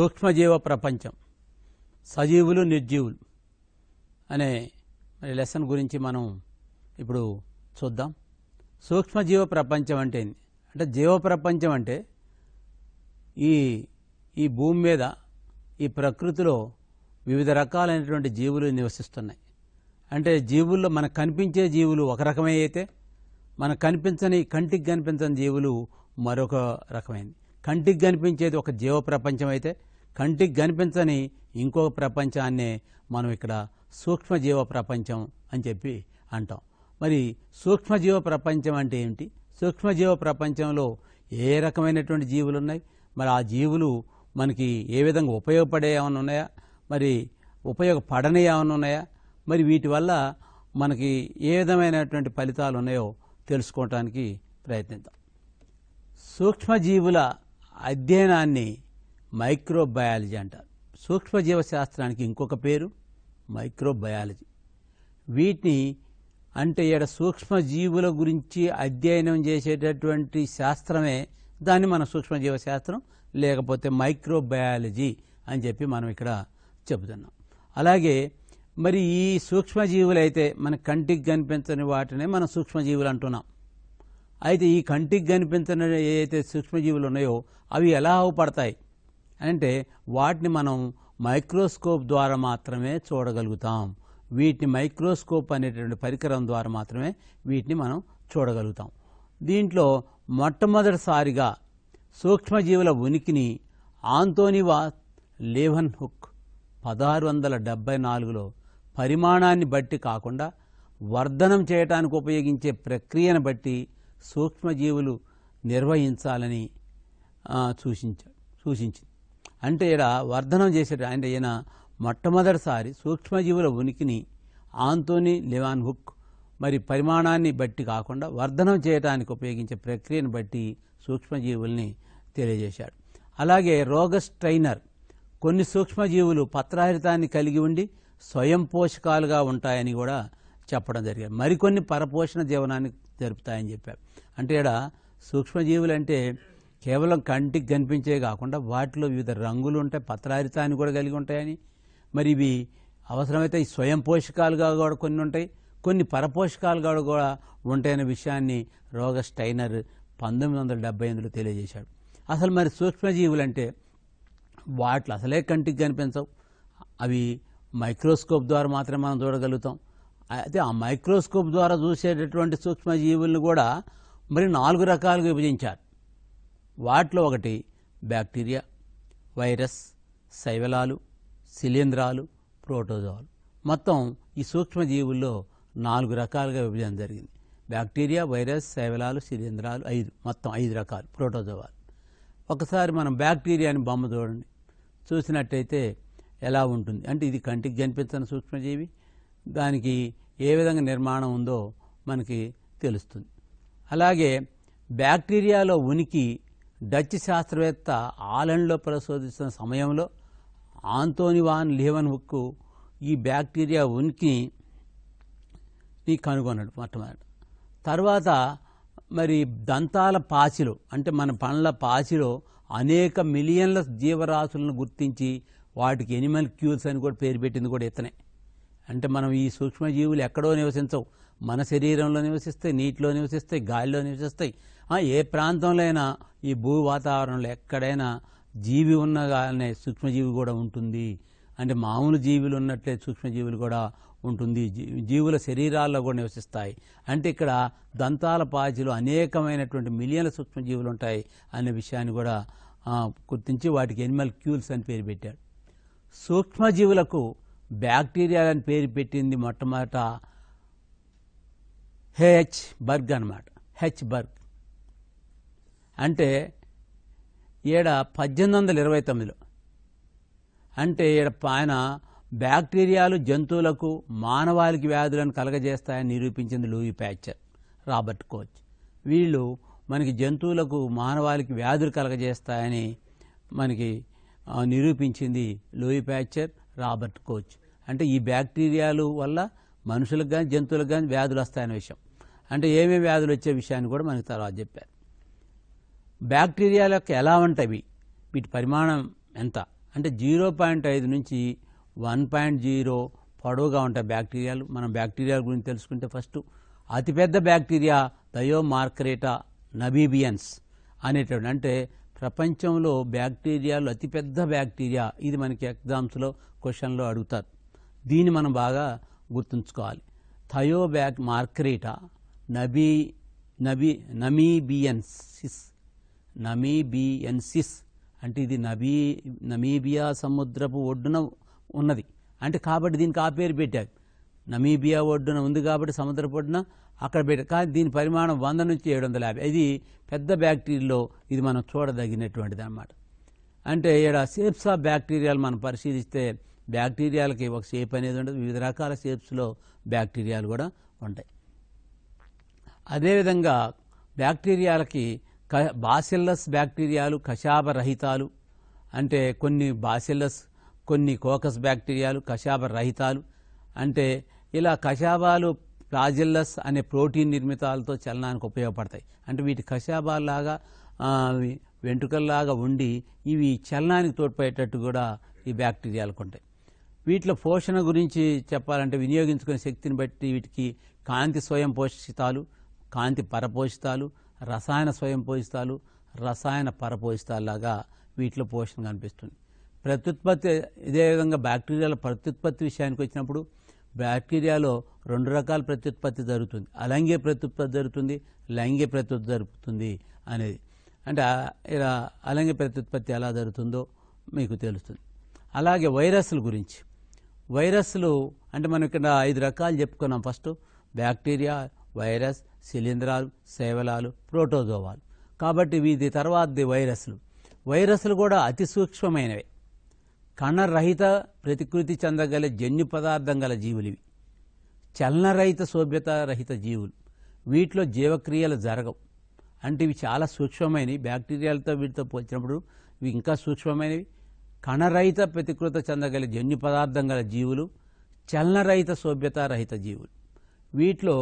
సూక్ష్మజీవ ప్రపంచం సజీవులు నిర్జీవులు అనే లెసన్ గురించి మనం ఇప్పుడు చూద్దాం సూక్ష్మజీవ ప్రపంచం అంటే అంటే జీవ ప్రపంచం అంటే ఈ ఈ భూమి మీద ఈ ప్రకృతిలో వివిధ రకాలైనటువంటి జీవులు నివసిస్తున్నాయి అంటే జీవుల్లో మనకు కనిపించే జీవులు ఒక రకమే అయితే మనకు కనిపించని కంటికి కనిపించని జీవులు మరొక రకమైనది కంటికి కనిపించేది ఒక జీవ ప్రపంచం అయితే కంటికి కనిపించని ఇంకొక ప్రపంచాన్నే మనం ఇక్కడ సూక్ష్మజీవ ప్రపంచం అని చెప్పి అంటాం మరి సూక్ష్మజీవ ప్రపంచం అంటే ఏమిటి సూక్ష్మజీవ ప్రపంచంలో ఏ రకమైనటువంటి జీవులు ఉన్నాయి మరి ఆ జీవులు మనకి ఏ విధంగా ఉపయోగపడే ఏమైనా ఉన్నాయా మరి ఉపయోగపడని ఏమైనా ఉన్నాయా మరి వీటి వల్ల మనకి ఏ విధమైనటువంటి ఫలితాలు ఉన్నాయో తెలుసుకోవటానికి ప్రయత్నిద్దాం సూక్ష్మజీవుల అధ్యయనాన్ని మైక్రోబయాలజీ అంటారు సూక్ష్మజీవశాస్త్రానికి ఇంకొక పేరు మైక్రోబయాలజీ వీటిని అంటే ఇక్కడ సూక్ష్మజీవుల గురించి అధ్యయనం చేసేటటువంటి శాస్త్రమే దాన్ని మన సూక్ష్మజీవశాస్త్రం లేకపోతే మైక్రోబయాలజీ అని చెప్పి మనం ఇక్కడ చెబుతున్నాం అలాగే మరి ఈ సూక్ష్మజీవులు అయితే మన కంటికి కనిపించని వాటినే మనం సూక్ష్మజీవులు అంటున్నాం అయితే ఈ కంటికి కనిపించని అయితే సూక్ష్మజీవులు ఉన్నాయో అవి ఎలా అవపడతాయి అంటే వాటిని మనం మైక్రోస్కోప్ ద్వారా మాత్రమే చూడగలుగుతాం వీటిని మైక్రోస్కోప్ అనేటువంటి పరికరం ద్వారా మాత్రమే వీటిని మనం చూడగలుగుతాం దీంట్లో మొట్టమొదటిసారిగా సూక్ష్మజీవుల ఉనికిని ఆంతోనివా లేవన్ హుక్ పదహారు వందల డెబ్బై నాలుగులో పరిమాణాన్ని బట్టి కాకుండా వర్ధనం చేయటానికి ఉపయోగించే ప్రక్రియను బట్టి సూక్ష్మజీవులు నిర్వహించాలని సూచించ సూచించింది అంటే ఇక్కడ వర్ధనం చేసేట అంటే ఈయన మొట్టమొదటిసారి సూక్ష్మజీవుల ఉనికిని ఆంతోని లివాన్ హుక్ మరి పరిమాణాన్ని బట్టి కాకుండా వర్ధనం చేయడానికి ఉపయోగించే ప్రక్రియను బట్టి సూక్ష్మజీవుల్ని తెలియజేశాడు అలాగే రోగ స్ట్రైనర్ కొన్ని సూక్ష్మజీవులు పత్రాహితాన్ని కలిగి ఉండి స్వయం పోషకాలుగా ఉంటాయని కూడా చెప్పడం జరిగింది మరికొన్ని పరపోషణ జీవనాన్ని జరుపుతాయని చెప్పారు అంటే ఇక్కడ సూక్ష్మజీవులు అంటే కేవలం కంటికి కనిపించే కాకుండా వాటిలో వివిధ రంగులు ఉంటాయి పత్రారితాన్ని కూడా కలిగి ఉంటాయని మరి ఇవి అవసరమైతే స్వయం పోషకాలుగా కూడా కొన్ని ఉంటాయి కొన్ని పరపోషకాలుగా కూడా ఉంటాయనే విషయాన్ని రోగ స్టైనర్ పంతొమ్మిది వందల తెలియజేశాడు అసలు మరి సూక్ష్మజీవులు అంటే వాటిలో అసలే కంటికి కనిపించవు అవి మైక్రోస్కోప్ ద్వారా మాత్రమే మనం చూడగలుగుతాం అయితే ఆ మైక్రోస్కోప్ ద్వారా చూసేటటువంటి సూక్ష్మజీవులను కూడా మరి నాలుగు రకాలుగా విభజించారు వాటిలో ఒకటి బ్యాక్టీరియా వైరస్ శైవలాలు శిలీంధ్రాలు ప్రోటోజోలు మొత్తం ఈ సూక్ష్మజీవుల్లో నాలుగు రకాలుగా విభజన జరిగింది బ్యాక్టీరియా వైరస్ శైవలాలు శిలీంధ్రాలు ఐదు మొత్తం ఐదు రకాలు ప్రోటోజోవాలు ఒకసారి మనం బ్యాక్టీరియాని బొమ్మ చూడండి చూసినట్టయితే ఎలా ఉంటుంది అంటే ఇది కంటికి కనిపించిన సూక్ష్మజీవి దానికి ఏ విధంగా నిర్మాణం ఉందో మనకి తెలుస్తుంది అలాగే బ్యాక్టీరియాలో ఉనికి డచ్ శాస్త్రవేత్త ఆలండ్లో పరిశోధిస్తున్న సమయంలో ఆంతోని వాన్ లివన్ హుక్ ఈ బ్యాక్టీరియా ఉనికిని కనుగొన్నాడు మొట్టమొదటి తర్వాత మరి దంతాల పాచిలో అంటే మన పండ్ల పాచిలో అనేక మిలియన్ల జీవరాశులను గుర్తించి వాటికి ఎనిమల్ క్యూల్స్ అని కూడా పేరు పెట్టింది కూడా ఇతనే అంటే మనం ఈ సూక్ష్మజీవులు ఎక్కడో నివసించవు మన శరీరంలో నివసిస్తాయి నీటిలో నివసిస్తాయి గాలిలో నివసిస్తాయి ఏ ప్రాంతంలో అయినా ఈ భూ వాతావరణంలో ఎక్కడైనా జీవి ఉన్నగానే సూక్ష్మజీవి కూడా ఉంటుంది అంటే మామూలు జీవులు ఉన్నట్లే సూక్ష్మజీవులు కూడా ఉంటుంది జీవుల శరీరాల్లో కూడా నివసిస్తాయి అంటే ఇక్కడ దంతాల పాచిలో అనేకమైనటువంటి మిలియన్ల సూక్ష్మజీవులు ఉంటాయి అనే విషయాన్ని కూడా గుర్తించి వాటికి ఎనిమల్ క్యూల్స్ అని పేరు పెట్టాడు సూక్ష్మజీవులకు బ్యాక్టీరియా అని పేరు పెట్టింది మొట్టమొదట హెచ్ బర్గ్ అనమాట హెచ్ బర్గ్ అంటే ఈడ పద్దెనిమిది వందల ఇరవై తొమ్మిదిలో అంటే ఈడ ఆయన బ్యాక్టీరియాలు జంతువులకు మానవాళికి వ్యాధులను కలగజేస్తాయని నిరూపించింది లూయి ప్యాచర్ రాబర్ట్ కోచ్ వీళ్ళు మనకి జంతువులకు మానవాళికి వ్యాధులు కలగజేస్తాయని మనకి నిరూపించింది లూయి ప్యాచర్ రాబర్ట్ కోచ్ అంటే ఈ బ్యాక్టీరియాలు వల్ల మనుషులకు కానీ జంతువులకు కానీ వ్యాధులు వస్తాయనే విషయం అంటే ఏమేమి వ్యాధులు వచ్చే విషయాన్ని కూడా మనకి తర్వాత చెప్పారు బ్యాక్టీరియాల యొక్క ఎలా ఉంటాయి వీటి పరిమాణం ఎంత అంటే జీరో పాయింట్ ఐదు నుంచి వన్ పాయింట్ జీరో పొడవుగా ఉంటాయి బ్యాక్టీరియాలు మనం బ్యాక్టీరియాల గురించి తెలుసుకుంటే ఫస్ట్ అతిపెద్ద బ్యాక్టీరియా మార్కరేటా నబీబియన్స్ అనేటువంటి అంటే ప్రపంచంలో బ్యాక్టీరియాలు అతిపెద్ద బ్యాక్టీరియా ఇది మనకి ఎగ్జామ్స్లో క్వశ్చన్లో అడుగుతారు దీన్ని మనం బాగా గుర్తుంచుకోవాలి బ్యాక్ మార్కరేటా నబీ నబీ నమీబియన్సిస్ నమీబియన్సిస్ అంటే ఇది నబీ నమీబియా సముద్రపు ఒడ్డున ఉన్నది అంటే కాబట్టి దీనికి ఆ పేరు పెట్టారు నమీబియా ఒడ్డున ఉంది కాబట్టి సముద్రపు ఒడ్డున అక్కడ పెట్టారు కానీ దీని పరిమాణం వంద నుంచి ఏడు వందల యాభై ఇది పెద్ద బ్యాక్టీరియాలో ఇది మనం చూడదగినటువంటిది అనమాట అంటే ఇక్కడ షేప్స్ ఆఫ్ బ్యాక్టీరియాలు మనం పరిశీలిస్తే బ్యాక్టీరియాలకి ఒక షేప్ అనేది ఉండదు వివిధ రకాల షేప్స్లో బ్యాక్టీరియాలు కూడా ఉంటాయి అదేవిధంగా బ్యాక్టీరియాలకి క బాసిల్లస్ బ్యాక్టీరియాలు రహితాలు అంటే కొన్ని బాసిల్లస్ కొన్ని కోకస్ బ్యాక్టీరియాలు రహితాలు అంటే ఇలా కషాబాలు ప్లాజిల్లస్ అనే ప్రోటీన్ నిర్మితాలతో చలనానికి ఉపయోగపడతాయి అంటే వీటి కషాబాల్లాగా వెంట్రుకల్లాగా ఉండి ఇవి చలనానికి తోడ్పడేటట్టు కూడా ఈ బ్యాక్టీరియాలకు ఉంటాయి వీటిలో పోషణ గురించి చెప్పాలంటే వినియోగించుకునే శక్తిని బట్టి వీటికి కాంతి స్వయం పోషితాలు కాంతి పరపోషితాలు రసాయన స్వయం పోషితాలు రసాయన లాగా వీటిలో పోషణ కనిపిస్తుంది ప్రత్యుత్పత్తి ఇదే విధంగా బ్యాక్టీరియాల ప్రత్యుత్పత్తి విషయానికి వచ్చినప్పుడు బ్యాక్టీరియాలో రెండు రకాల ప్రత్యుత్పత్తి జరుగుతుంది అలంగే ప్రత్యుత్పత్తి జరుగుతుంది లైంగిక ప్రత్యుత్పత్తి జరుగుతుంది అనేది అంటే ఇలా అలంగే ప్రత్యుత్పత్తి ఎలా జరుగుతుందో మీకు తెలుస్తుంది అలాగే వైరస్ల గురించి వైరస్లు అంటే మనం ఇక్కడ ఐదు రకాలు చెప్పుకున్నాం ఫస్ట్ బ్యాక్టీరియా వైరస్ శిలీంధ్రాలు సేవలాలు ప్రోటోజోవాలు కాబట్టి వీటి తర్వాత వైరస్లు వైరస్లు కూడా అతి సూక్ష్మమైనవి కణరహిత ప్రతికృతి చెందగల జన్యు పదార్థం గల ఇవి చలనరహిత సోభ్యత రహిత జీవులు వీటిలో జీవక్రియలు జరగవు అంటే ఇవి చాలా సూక్ష్మమైనవి బ్యాక్టీరియాలతో వీటితో పోల్చినప్పుడు ఇవి ఇంకా సూక్ష్మమైనవి కణరహిత ప్రతికృత చెందగల జన్యు పదార్థం గల జీవులు చలనరహిత సోభ్యత రహిత జీవులు వీటిలో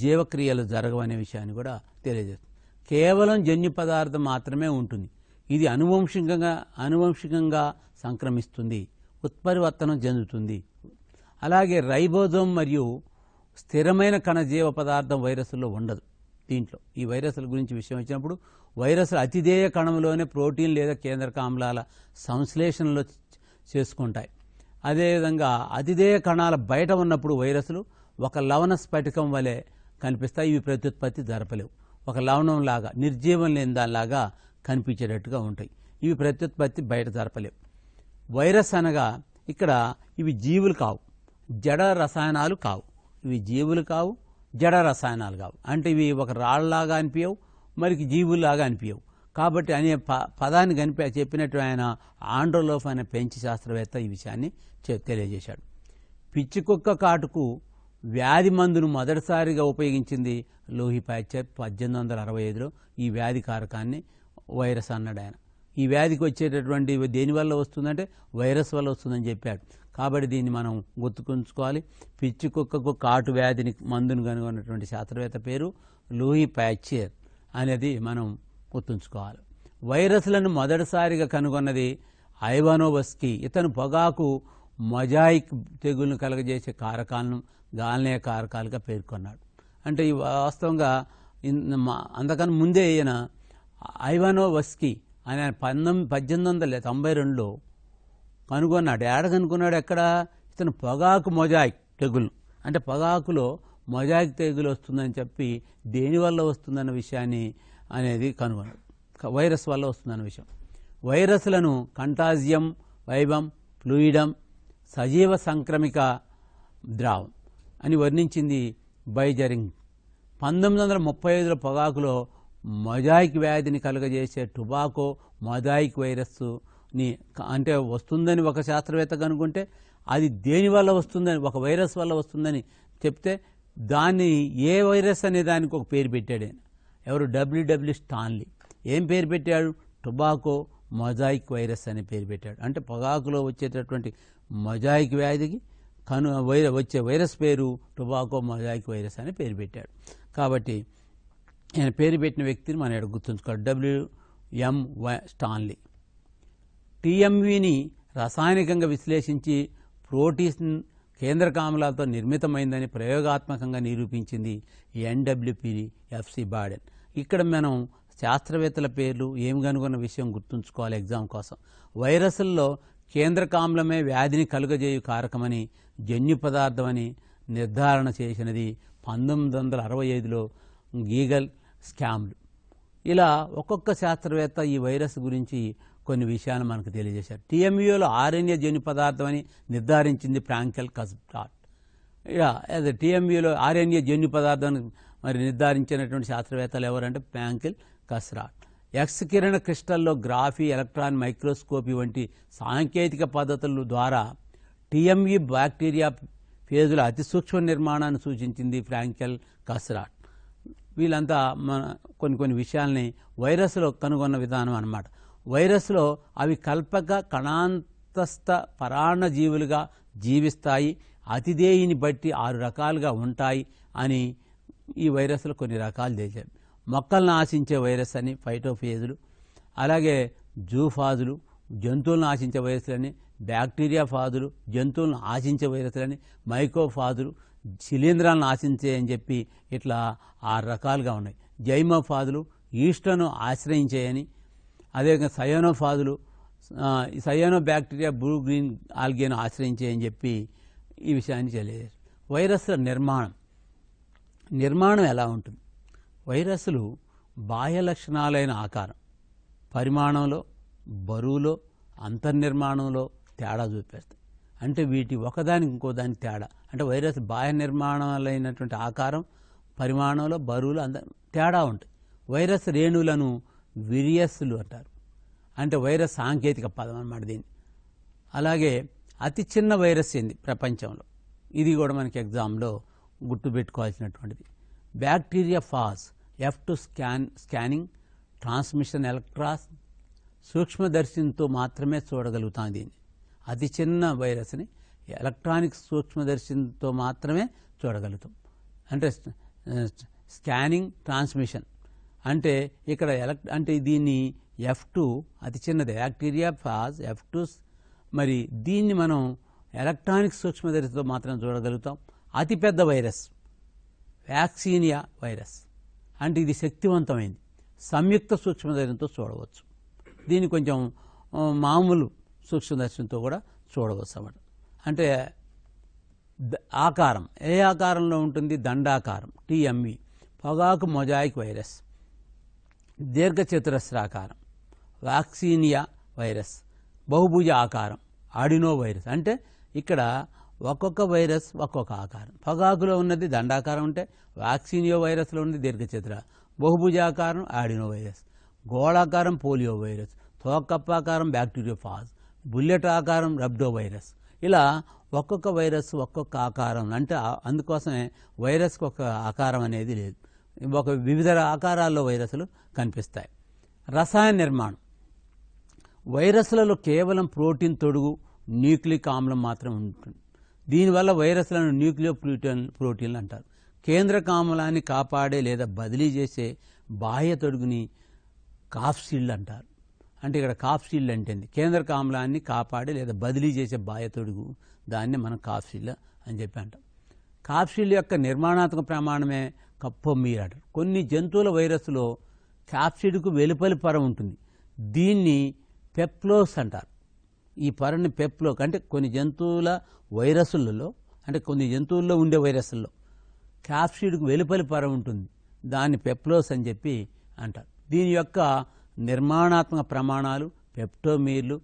జీవక్రియలు జరగవనే విషయాన్ని కూడా తెలియజేస్తుంది కేవలం జన్యు పదార్థం మాత్రమే ఉంటుంది ఇది అనువంశికంగా అనువంశికంగా సంక్రమిస్తుంది ఉత్పరివర్తనం చెందుతుంది అలాగే రైబోజోమ్ మరియు స్థిరమైన కణజీవ పదార్థం వైరస్లో ఉండదు దీంట్లో ఈ వైరస్ల గురించి విషయం వచ్చినప్పుడు వైరస్లు అతిదేయ కణంలోనే ప్రోటీన్ లేదా కేంద్రక ఆమ్లాల సంశ్లేషణలో చేసుకుంటాయి అదేవిధంగా అతిదేయ కణాల బయట ఉన్నప్పుడు వైరస్లు ఒక లవణ స్ఫటికం వలె కనిపిస్తాయి ఇవి ప్రత్యుత్పత్తి జరపలేవు ఒక లవణం లాగా నిర్జీవం లేని దానిలాగా కనిపించేటట్టుగా ఉంటాయి ఇవి ప్రత్యుత్పత్తి బయట జరపలేవు వైరస్ అనగా ఇక్కడ ఇవి జీవులు కావు జడ రసాయనాలు కావు ఇవి జీవులు కావు జడ రసాయనాలు కావు అంటే ఇవి ఒక రాళ్ళలాగా అనిపించవు మరికి జీవుల్లాగా అనిపించవు కాబట్టి అనే ప పదాన్ని కనిపి చెప్పినట్టు ఆయన ఆండ్రోలోఫ్ అనే పెంచి శాస్త్రవేత్త ఈ విషయాన్ని తెలియజేశాడు పిచ్చి కుక్క కాటుకు వ్యాధి మందును మొదటిసారిగా ఉపయోగించింది లోహి ప్యాచర్ పద్దెనిమిది వందల అరవై ఐదులో ఈ వ్యాధి కారకాన్ని వైరస్ అన్నాడు ఆయన ఈ వ్యాధికి వచ్చేటటువంటి దేనివల్ల వస్తుందంటే వైరస్ వల్ల వస్తుందని చెప్పాడు కాబట్టి దీన్ని మనం గుర్తుకుంచుకోవాలి పిచ్చి కుక్కకు కాటు వ్యాధిని మందును కనుగొన్నటువంటి శాస్త్రవేత్త పేరు లూహి ప్యాచర్ అనేది మనం గుర్తుంచుకోవాలి వైరస్లను మొదటిసారిగా కనుగొన్నది ఐవానోవస్కి ఇతను పొగాకు మొజాయిక్ తెగులను కలగజేసే కారకాలను గాలనేయ కారకాలుగా పేర్కొన్నాడు అంటే ఈ వాస్తవంగా అందుకని ముందే ఈయన ఐవానో వస్కి ఆయన పంతొమ్మిది పద్దెనిమిది వందల తొంభై రెండులో కనుగొన్నాడు ఏడ కనుక్కున్నాడు ఎక్కడ ఇతను పొగాకు మొజాయిక్ తెగులు అంటే పొగాకులో మొజాయిక్ తెగులు వస్తుందని చెప్పి దేనివల్ల వస్తుందన్న విషయాన్ని అనేది కనుగొన్నాడు వైరస్ వల్ల వస్తుందన్న విషయం వైరస్లను కంటాజియం వైభం ఫ్లూయిడం సజీవ సంక్రమిక ద్రావం అని వర్ణించింది బైజరింగ్ పంతొమ్మిది వందల ముప్పై ఐదులో పొగాకులో మొజాయిక్ వ్యాధిని కలుగజేసే టుబాకో మొజాయిక్ వైరస్ని అంటే వస్తుందని ఒక శాస్త్రవేత్త కనుక్కుంటే అది దేని వల్ల వస్తుందని ఒక వైరస్ వల్ల వస్తుందని చెప్తే దాన్ని ఏ వైరస్ అనే దానికి ఒక పేరు పెట్టాడు ఎవరు డబ్ల్యూడబ్ల్యూ స్టాన్లీ ఏం పేరు పెట్టాడు టొబాకో మొజాయిక్ వైరస్ అనే పేరు పెట్టాడు అంటే పొగాకులో వచ్చేటటువంటి మొజాయిక్ వ్యాధికి కను వైర వచ్చే వైరస్ పేరు టొబాకో మొజాయిక్ వైరస్ అని పేరు పెట్టాడు కాబట్టి ఆయన పేరు పెట్టిన వ్యక్తిని మనం ఇక్కడ గుర్తుంచుకోవాలి డబ్ల్యూఎం స్టాన్లీ టీఎంవిని రసాయనికంగా విశ్లేషించి ప్రోటీన్ కేంద్రకామలాలతో నిర్మితమైందని ప్రయోగాత్మకంగా నిరూపించింది ఎన్డబ్ల్యూపి ఎఫ్సి బాడెన్ ఇక్కడ మనం శాస్త్రవేత్తల పేర్లు ఏమి కనుగొన్న విషయం గుర్తుంచుకోవాలి ఎగ్జామ్ కోసం వైరస్ల్లో కేంద్రకాంలమే వ్యాధిని కలుగజేయు కారకమని జన్యు పదార్థమని నిర్ధారణ చేసినది పంతొమ్మిది వందల అరవై ఐదులో గీగల్ స్కామ్లు ఇలా ఒక్కొక్క శాస్త్రవేత్త ఈ వైరస్ గురించి కొన్ని విషయాలు మనకు తెలియజేశారు టీఎంయూలో ఆర్ఎన్ఏ జన్యు పదార్థం అని నిర్ధారించింది ప్రాంకెల్ కస్టాట్ ఇలా టీఎంయూలో ఆర్ఎన్ఏ జన్యు పదార్థాన్ని మరి నిర్ధారించినటువంటి శాస్త్రవేత్తలు ఎవరంటే ప్రాంకెల్ కస్రాట్ ఎక్స్ కిరణ క్రిస్టల్లో గ్రాఫీ ఎలక్ట్రాన్ మైక్రోస్కోపీ వంటి సాంకేతిక పద్ధతుల ద్వారా టీఎంఈ బ్యాక్టీరియా ఫేజుల అతి సూక్ష్మ నిర్మాణాన్ని సూచించింది ఫ్రాంకెల్ కస్రాట్ వీళ్ళంతా మన కొన్ని కొన్ని విషయాల్ని వైరస్లో కనుగొన్న విధానం అనమాట వైరస్లో అవి కల్పక కణాంతస్థ పరాణ జీవులుగా జీవిస్తాయి అతిదేయిని బట్టి ఆరు రకాలుగా ఉంటాయి అని ఈ వైరస్లో కొన్ని రకాలు తెలిసాయి మొక్కలను ఆశించే వైరస్ అని ఫైటోఫేజులు అలాగే జూఫాజులు జంతువులను ఆశించే వైరస్లని బ్యాక్టీరియా ఫాదులు జంతువులను ఆశించే వైరస్లని మైకోఫాదులు శిలీంధ్రాలను ఆశించే అని చెప్పి ఇట్లా ఆరు రకాలుగా ఉన్నాయి జైమోఫాదులు ఈస్టను ఆశ్రయించాయని అదేవిధంగా సయోనోఫాదులు సయోనో బ్యాక్టీరియా బ్లూ గ్రీన్ ఆల్గేను ఆశ్రయించాయని చెప్పి ఈ విషయాన్ని తెలియజేశారు వైరస్ల నిర్మాణం నిర్మాణం ఎలా ఉంటుంది వైరస్లు బాహ్య లక్షణాలైన ఆకారం పరిమాణంలో బరువులో అంతర్నిర్మాణంలో తేడా చూపిస్తాయి అంటే వీటి ఒకదానికి ఇంకో దానికి తేడా అంటే వైరస్ బాహ్య నిర్మాణాలైనటువంటి ఆకారం పరిమాణంలో బరువులు అంత తేడా ఉంటాయి వైరస్ రేణువులను విరియస్లు అంటారు అంటే వైరస్ సాంకేతిక పదం అన్నమాట దీన్ని అలాగే అతి చిన్న వైరస్ ఏంది ప్రపంచంలో ఇది కూడా మనకి ఎగ్జామ్లో గుర్తుపెట్టుకోవాల్సినటువంటిది bacteriophage F two scan scanning transmission electron సూక్ష్మదర్శినితో మాత్రమే చూడగలుగుతాం దీన్ని అతి చిన్న వైరస్ని ఎలక్ట్రానిక్ సూక్ష్మదర్శినితో మాత్రమే చూడగలుగుతాం అంటే స్కానింగ్ ట్రాన్స్మిషన్ అంటే ఇక్కడ ఎలక్ అంటే దీన్ని ఎఫ్ టూ అతి చిన్నది బ్యాక్టీరియా ఫాజ్ ఎఫ్ టూ మరి దీన్ని మనం ఎలక్ట్రానిక్ సూక్ష్మదర్శితో మాత్రం చూడగలుగుతాం అతిపెద్ద వైరస్ వ్యాక్సీనియా వైరస్ అంటే ఇది శక్తివంతమైంది సంయుక్త సూక్ష్మదర్శనంతో చూడవచ్చు దీన్ని కొంచెం మామూలు సూక్ష్మదర్శనంతో కూడా చూడవచ్చు అన్నమాట అంటే ఆకారం ఏ ఆకారంలో ఉంటుంది దండాకారం టీఎంఈ పొగాకు మొజాయిక్ వైరస్ దీర్ఘచతురస్రాకారం వాక్సీనియా వైరస్ బహుభుజ ఆకారం ఆడినో వైరస్ అంటే ఇక్కడ ఒక్కొక్క వైరస్ ఒక్కొక్క ఆకారం పొగాకులో ఉన్నది దండాకారం ఉంటే వ్యాక్సినియో వైరస్లో ఉన్నది దీర్ఘచతుర బహుభుజాకారం ఆడినో వైరస్ గోళాకారం పోలియో వైరస్ తోకప్పాకారం బ్యాక్టీరియో ఫాజ్ బుల్లెట్ ఆకారం రబ్డో వైరస్ ఇలా ఒక్కొక్క వైరస్ ఒక్కొక్క ఆకారం అంటే అందుకోసమే వైరస్కి ఒక ఆకారం అనేది లేదు ఒక వివిధ ఆకారాల్లో వైరస్లు కనిపిస్తాయి రసాయన నిర్మాణం వైరస్లలో కేవలం ప్రోటీన్ తొడుగు న్యూక్లిక్ ఆమ్లం మాత్రం ఉంటుంది దీనివల్ల వైరస్లను న్యూక్లియో ప్రోటీన్ ప్రోటీన్లు అంటారు కేంద్ర కామలాన్ని కాపాడే లేదా బదిలీ చేసే బాహ్య తొడుగుని కాఫ్సీల్డ్ అంటారు అంటే ఇక్కడ కాఫ్సీల్డ్ అంటే కేంద్ర కామలాన్ని కాపాడే లేదా బదిలీ చేసే బాహ్య తొడుగు దాన్ని మనం కాఫ్సీల్డ్ అని చెప్పి అంటాం కాఫ్సీల్డ్ యొక్క నిర్మాణాత్మక ప్రమాణమే కప్పొమ్మీర్ అంటారు కొన్ని జంతువుల వైరస్లో క్యాప్సిడ్కు వెలుపలి పొర ఉంటుంది దీన్ని పెప్లోస్ అంటారు ఈ పరణి పెప్లో అంటే కొన్ని జంతువుల వైరస్లలో అంటే కొన్ని జంతువుల్లో ఉండే వైరస్లలో క్యాప్సిడ్కి వెలుపలి పర ఉంటుంది దాన్ని పెప్లోస్ అని చెప్పి అంటారు దీని యొక్క నిర్మాణాత్మక ప్రమాణాలు పెప్టోమీర్లు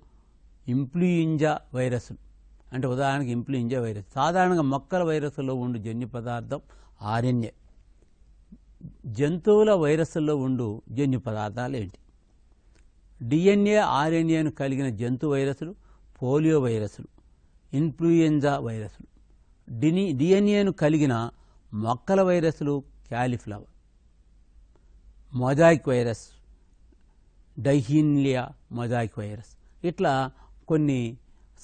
ఇంప్లూయింజా వైరస్లు అంటే ఉదాహరణకి ఇంప్లూయింజా వైరస్ సాధారణంగా మొక్కల వైరస్లో ఉండు జన్యు పదార్థం ఆర్ఎన్ఏ జంతువుల వైరస్లో ఉండు జన్యు పదార్థాలు ఏంటి డిఎన్ఏ ఆర్ఎన్ఏను కలిగిన జంతు వైరస్లు పోలియో వైరస్లు ఇన్ఫ్లుయెంజా వైరస్లు డిని డిఎన్ఏను కలిగిన మొక్కల వైరస్లు క్యాలిఫ్లవర్ మొజాయిక్ వైరస్ డైహీన్లియా మొజాయిక్ వైరస్ ఇట్లా కొన్ని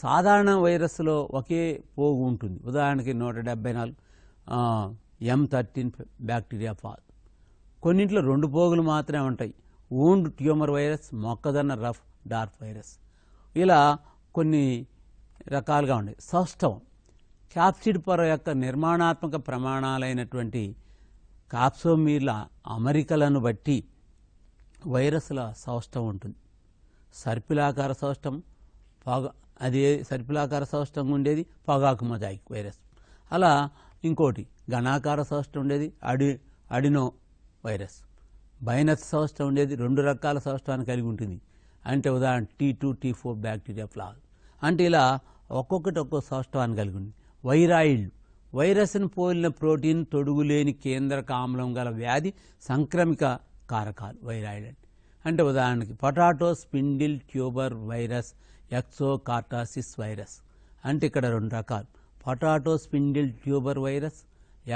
సాధారణ వైరస్లో ఒకే పోగు ఉంటుంది ఉదాహరణకి నూట డెబ్బై నాలుగు ఎం థర్టీన్ బ్యాక్టీరియా ఫాల్ కొన్నింట్లో రెండు పోగులు మాత్రమే ఉంటాయి ఊండ్ ట్యూమర్ వైరస్ మొక్కజొన్న రఫ్ డార్ఫ్ వైరస్ ఇలా కొన్ని రకాలుగా ఉండేవి సౌష్టవం క్యాప్సిడ్ పొర యొక్క నిర్మాణాత్మక ప్రమాణాలైనటువంటి కాప్సోమీర్ల అమరికలను బట్టి వైరస్ల సౌష్టం ఉంటుంది సర్పిలాకార సౌష్టం పొగ అది సర్పిలాకార సౌష్టంగా ఉండేది పొగాకు మొజాయిక్ వైరస్ అలా ఇంకోటి గణాకార సౌష్టం ఉండేది అడి అడినో వైరస్ బైనస్ సౌష్టం ఉండేది రెండు రకాల సౌష్టాన్ని కలిగి ఉంటుంది అంటే ఉదాహరణ T two T four bacteriophage అంటే ఇలా ఒక్కొక్కటి ఒక్కొక్క సౌష్టవాన్ని కలిగి ఉంది వైరాయిడ్లు వైరస్ను పోలిన ప్రోటీన్ తొడుగులేని కేంద్రక ఆమ్లం గల వ్యాధి సంక్రమిక కారకాలు వైరాయిడ్ అంటే అంటే ఉదాహరణకి potato spindle tuber virus exocortis virus అంటే ఇక్కడ రెండు రకాలు potato spindle tuber virus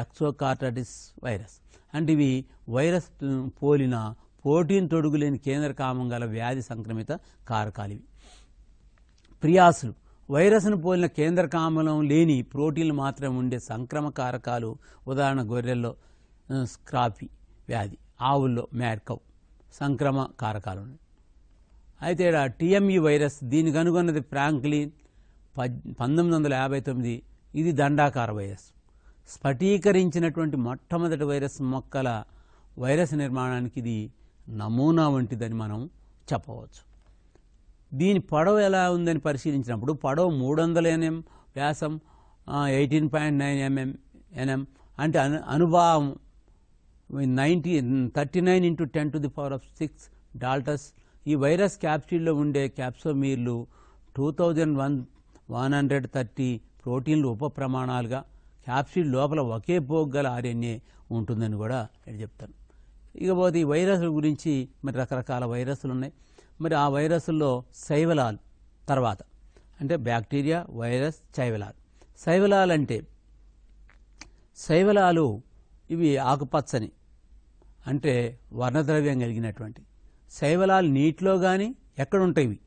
exocortis virus అంటే ఇవి వైరస్ పోలిన ప్రోటీన్ తొడుగు లేని కేంద్ర కామం గల వ్యాధి సంక్రమిత ఇవి ప్రియాసులు వైరస్ను పోలిన కేంద్ర లేని ప్రోటీన్లు మాత్రమే ఉండే సంక్రమ కారకాలు ఉదాహరణ గొర్రెల్లో స్క్రాపి వ్యాధి ఆవుల్లో మ్యాడ్కౌ సంక్రమ కారకాలు ఉన్నాయి అయితే టిఎంఈ వైరస్ దీని కనుగొన్నది ఫ్రాంక్లిన్ పంతొమ్మిది వందల యాభై తొమ్మిది ఇది దండాకార వైరస్ స్ఫటీకరించినటువంటి మొట్టమొదటి వైరస్ మొక్కల వైరస్ నిర్మాణానికి ఇది నమూనా వంటిదని మనం చెప్పవచ్చు దీని పొడవు ఎలా ఉందని పరిశీలించినప్పుడు పొడవు మూడు వందల ఎన్ఎం వ్యాసం eighteen point nine MM NM అంటే అను అనుభావం ninety thirty nine into ten to the power of six daltons ఈ వైరస్ క్యాప్సిల్లో ఉండే క్యాప్సోమీర్లు two thousand one one hundred thirty ప్రోటీన్లు ఉప ప్రమాణాలుగా క్యాప్సిల్ లోపల ఒకే పోగల ఆర్ఎన్ఏ ఉంటుందని కూడా నేను చెప్తాను ఇకపోతే ఈ వైరస్ల గురించి మరి రకరకాల వైరస్లు ఉన్నాయి మరి ఆ వైరస్ల్లో శైవలాలు తర్వాత అంటే బ్యాక్టీరియా వైరస్ శైవలాలు శైవలాలు అంటే శైవలాలు ఇవి ఆకుపచ్చని అంటే వర్ణద్రవ్యం కలిగినటువంటి శైవలాలు నీటిలో కానీ ఎక్కడ ఉంటాయి ఇవి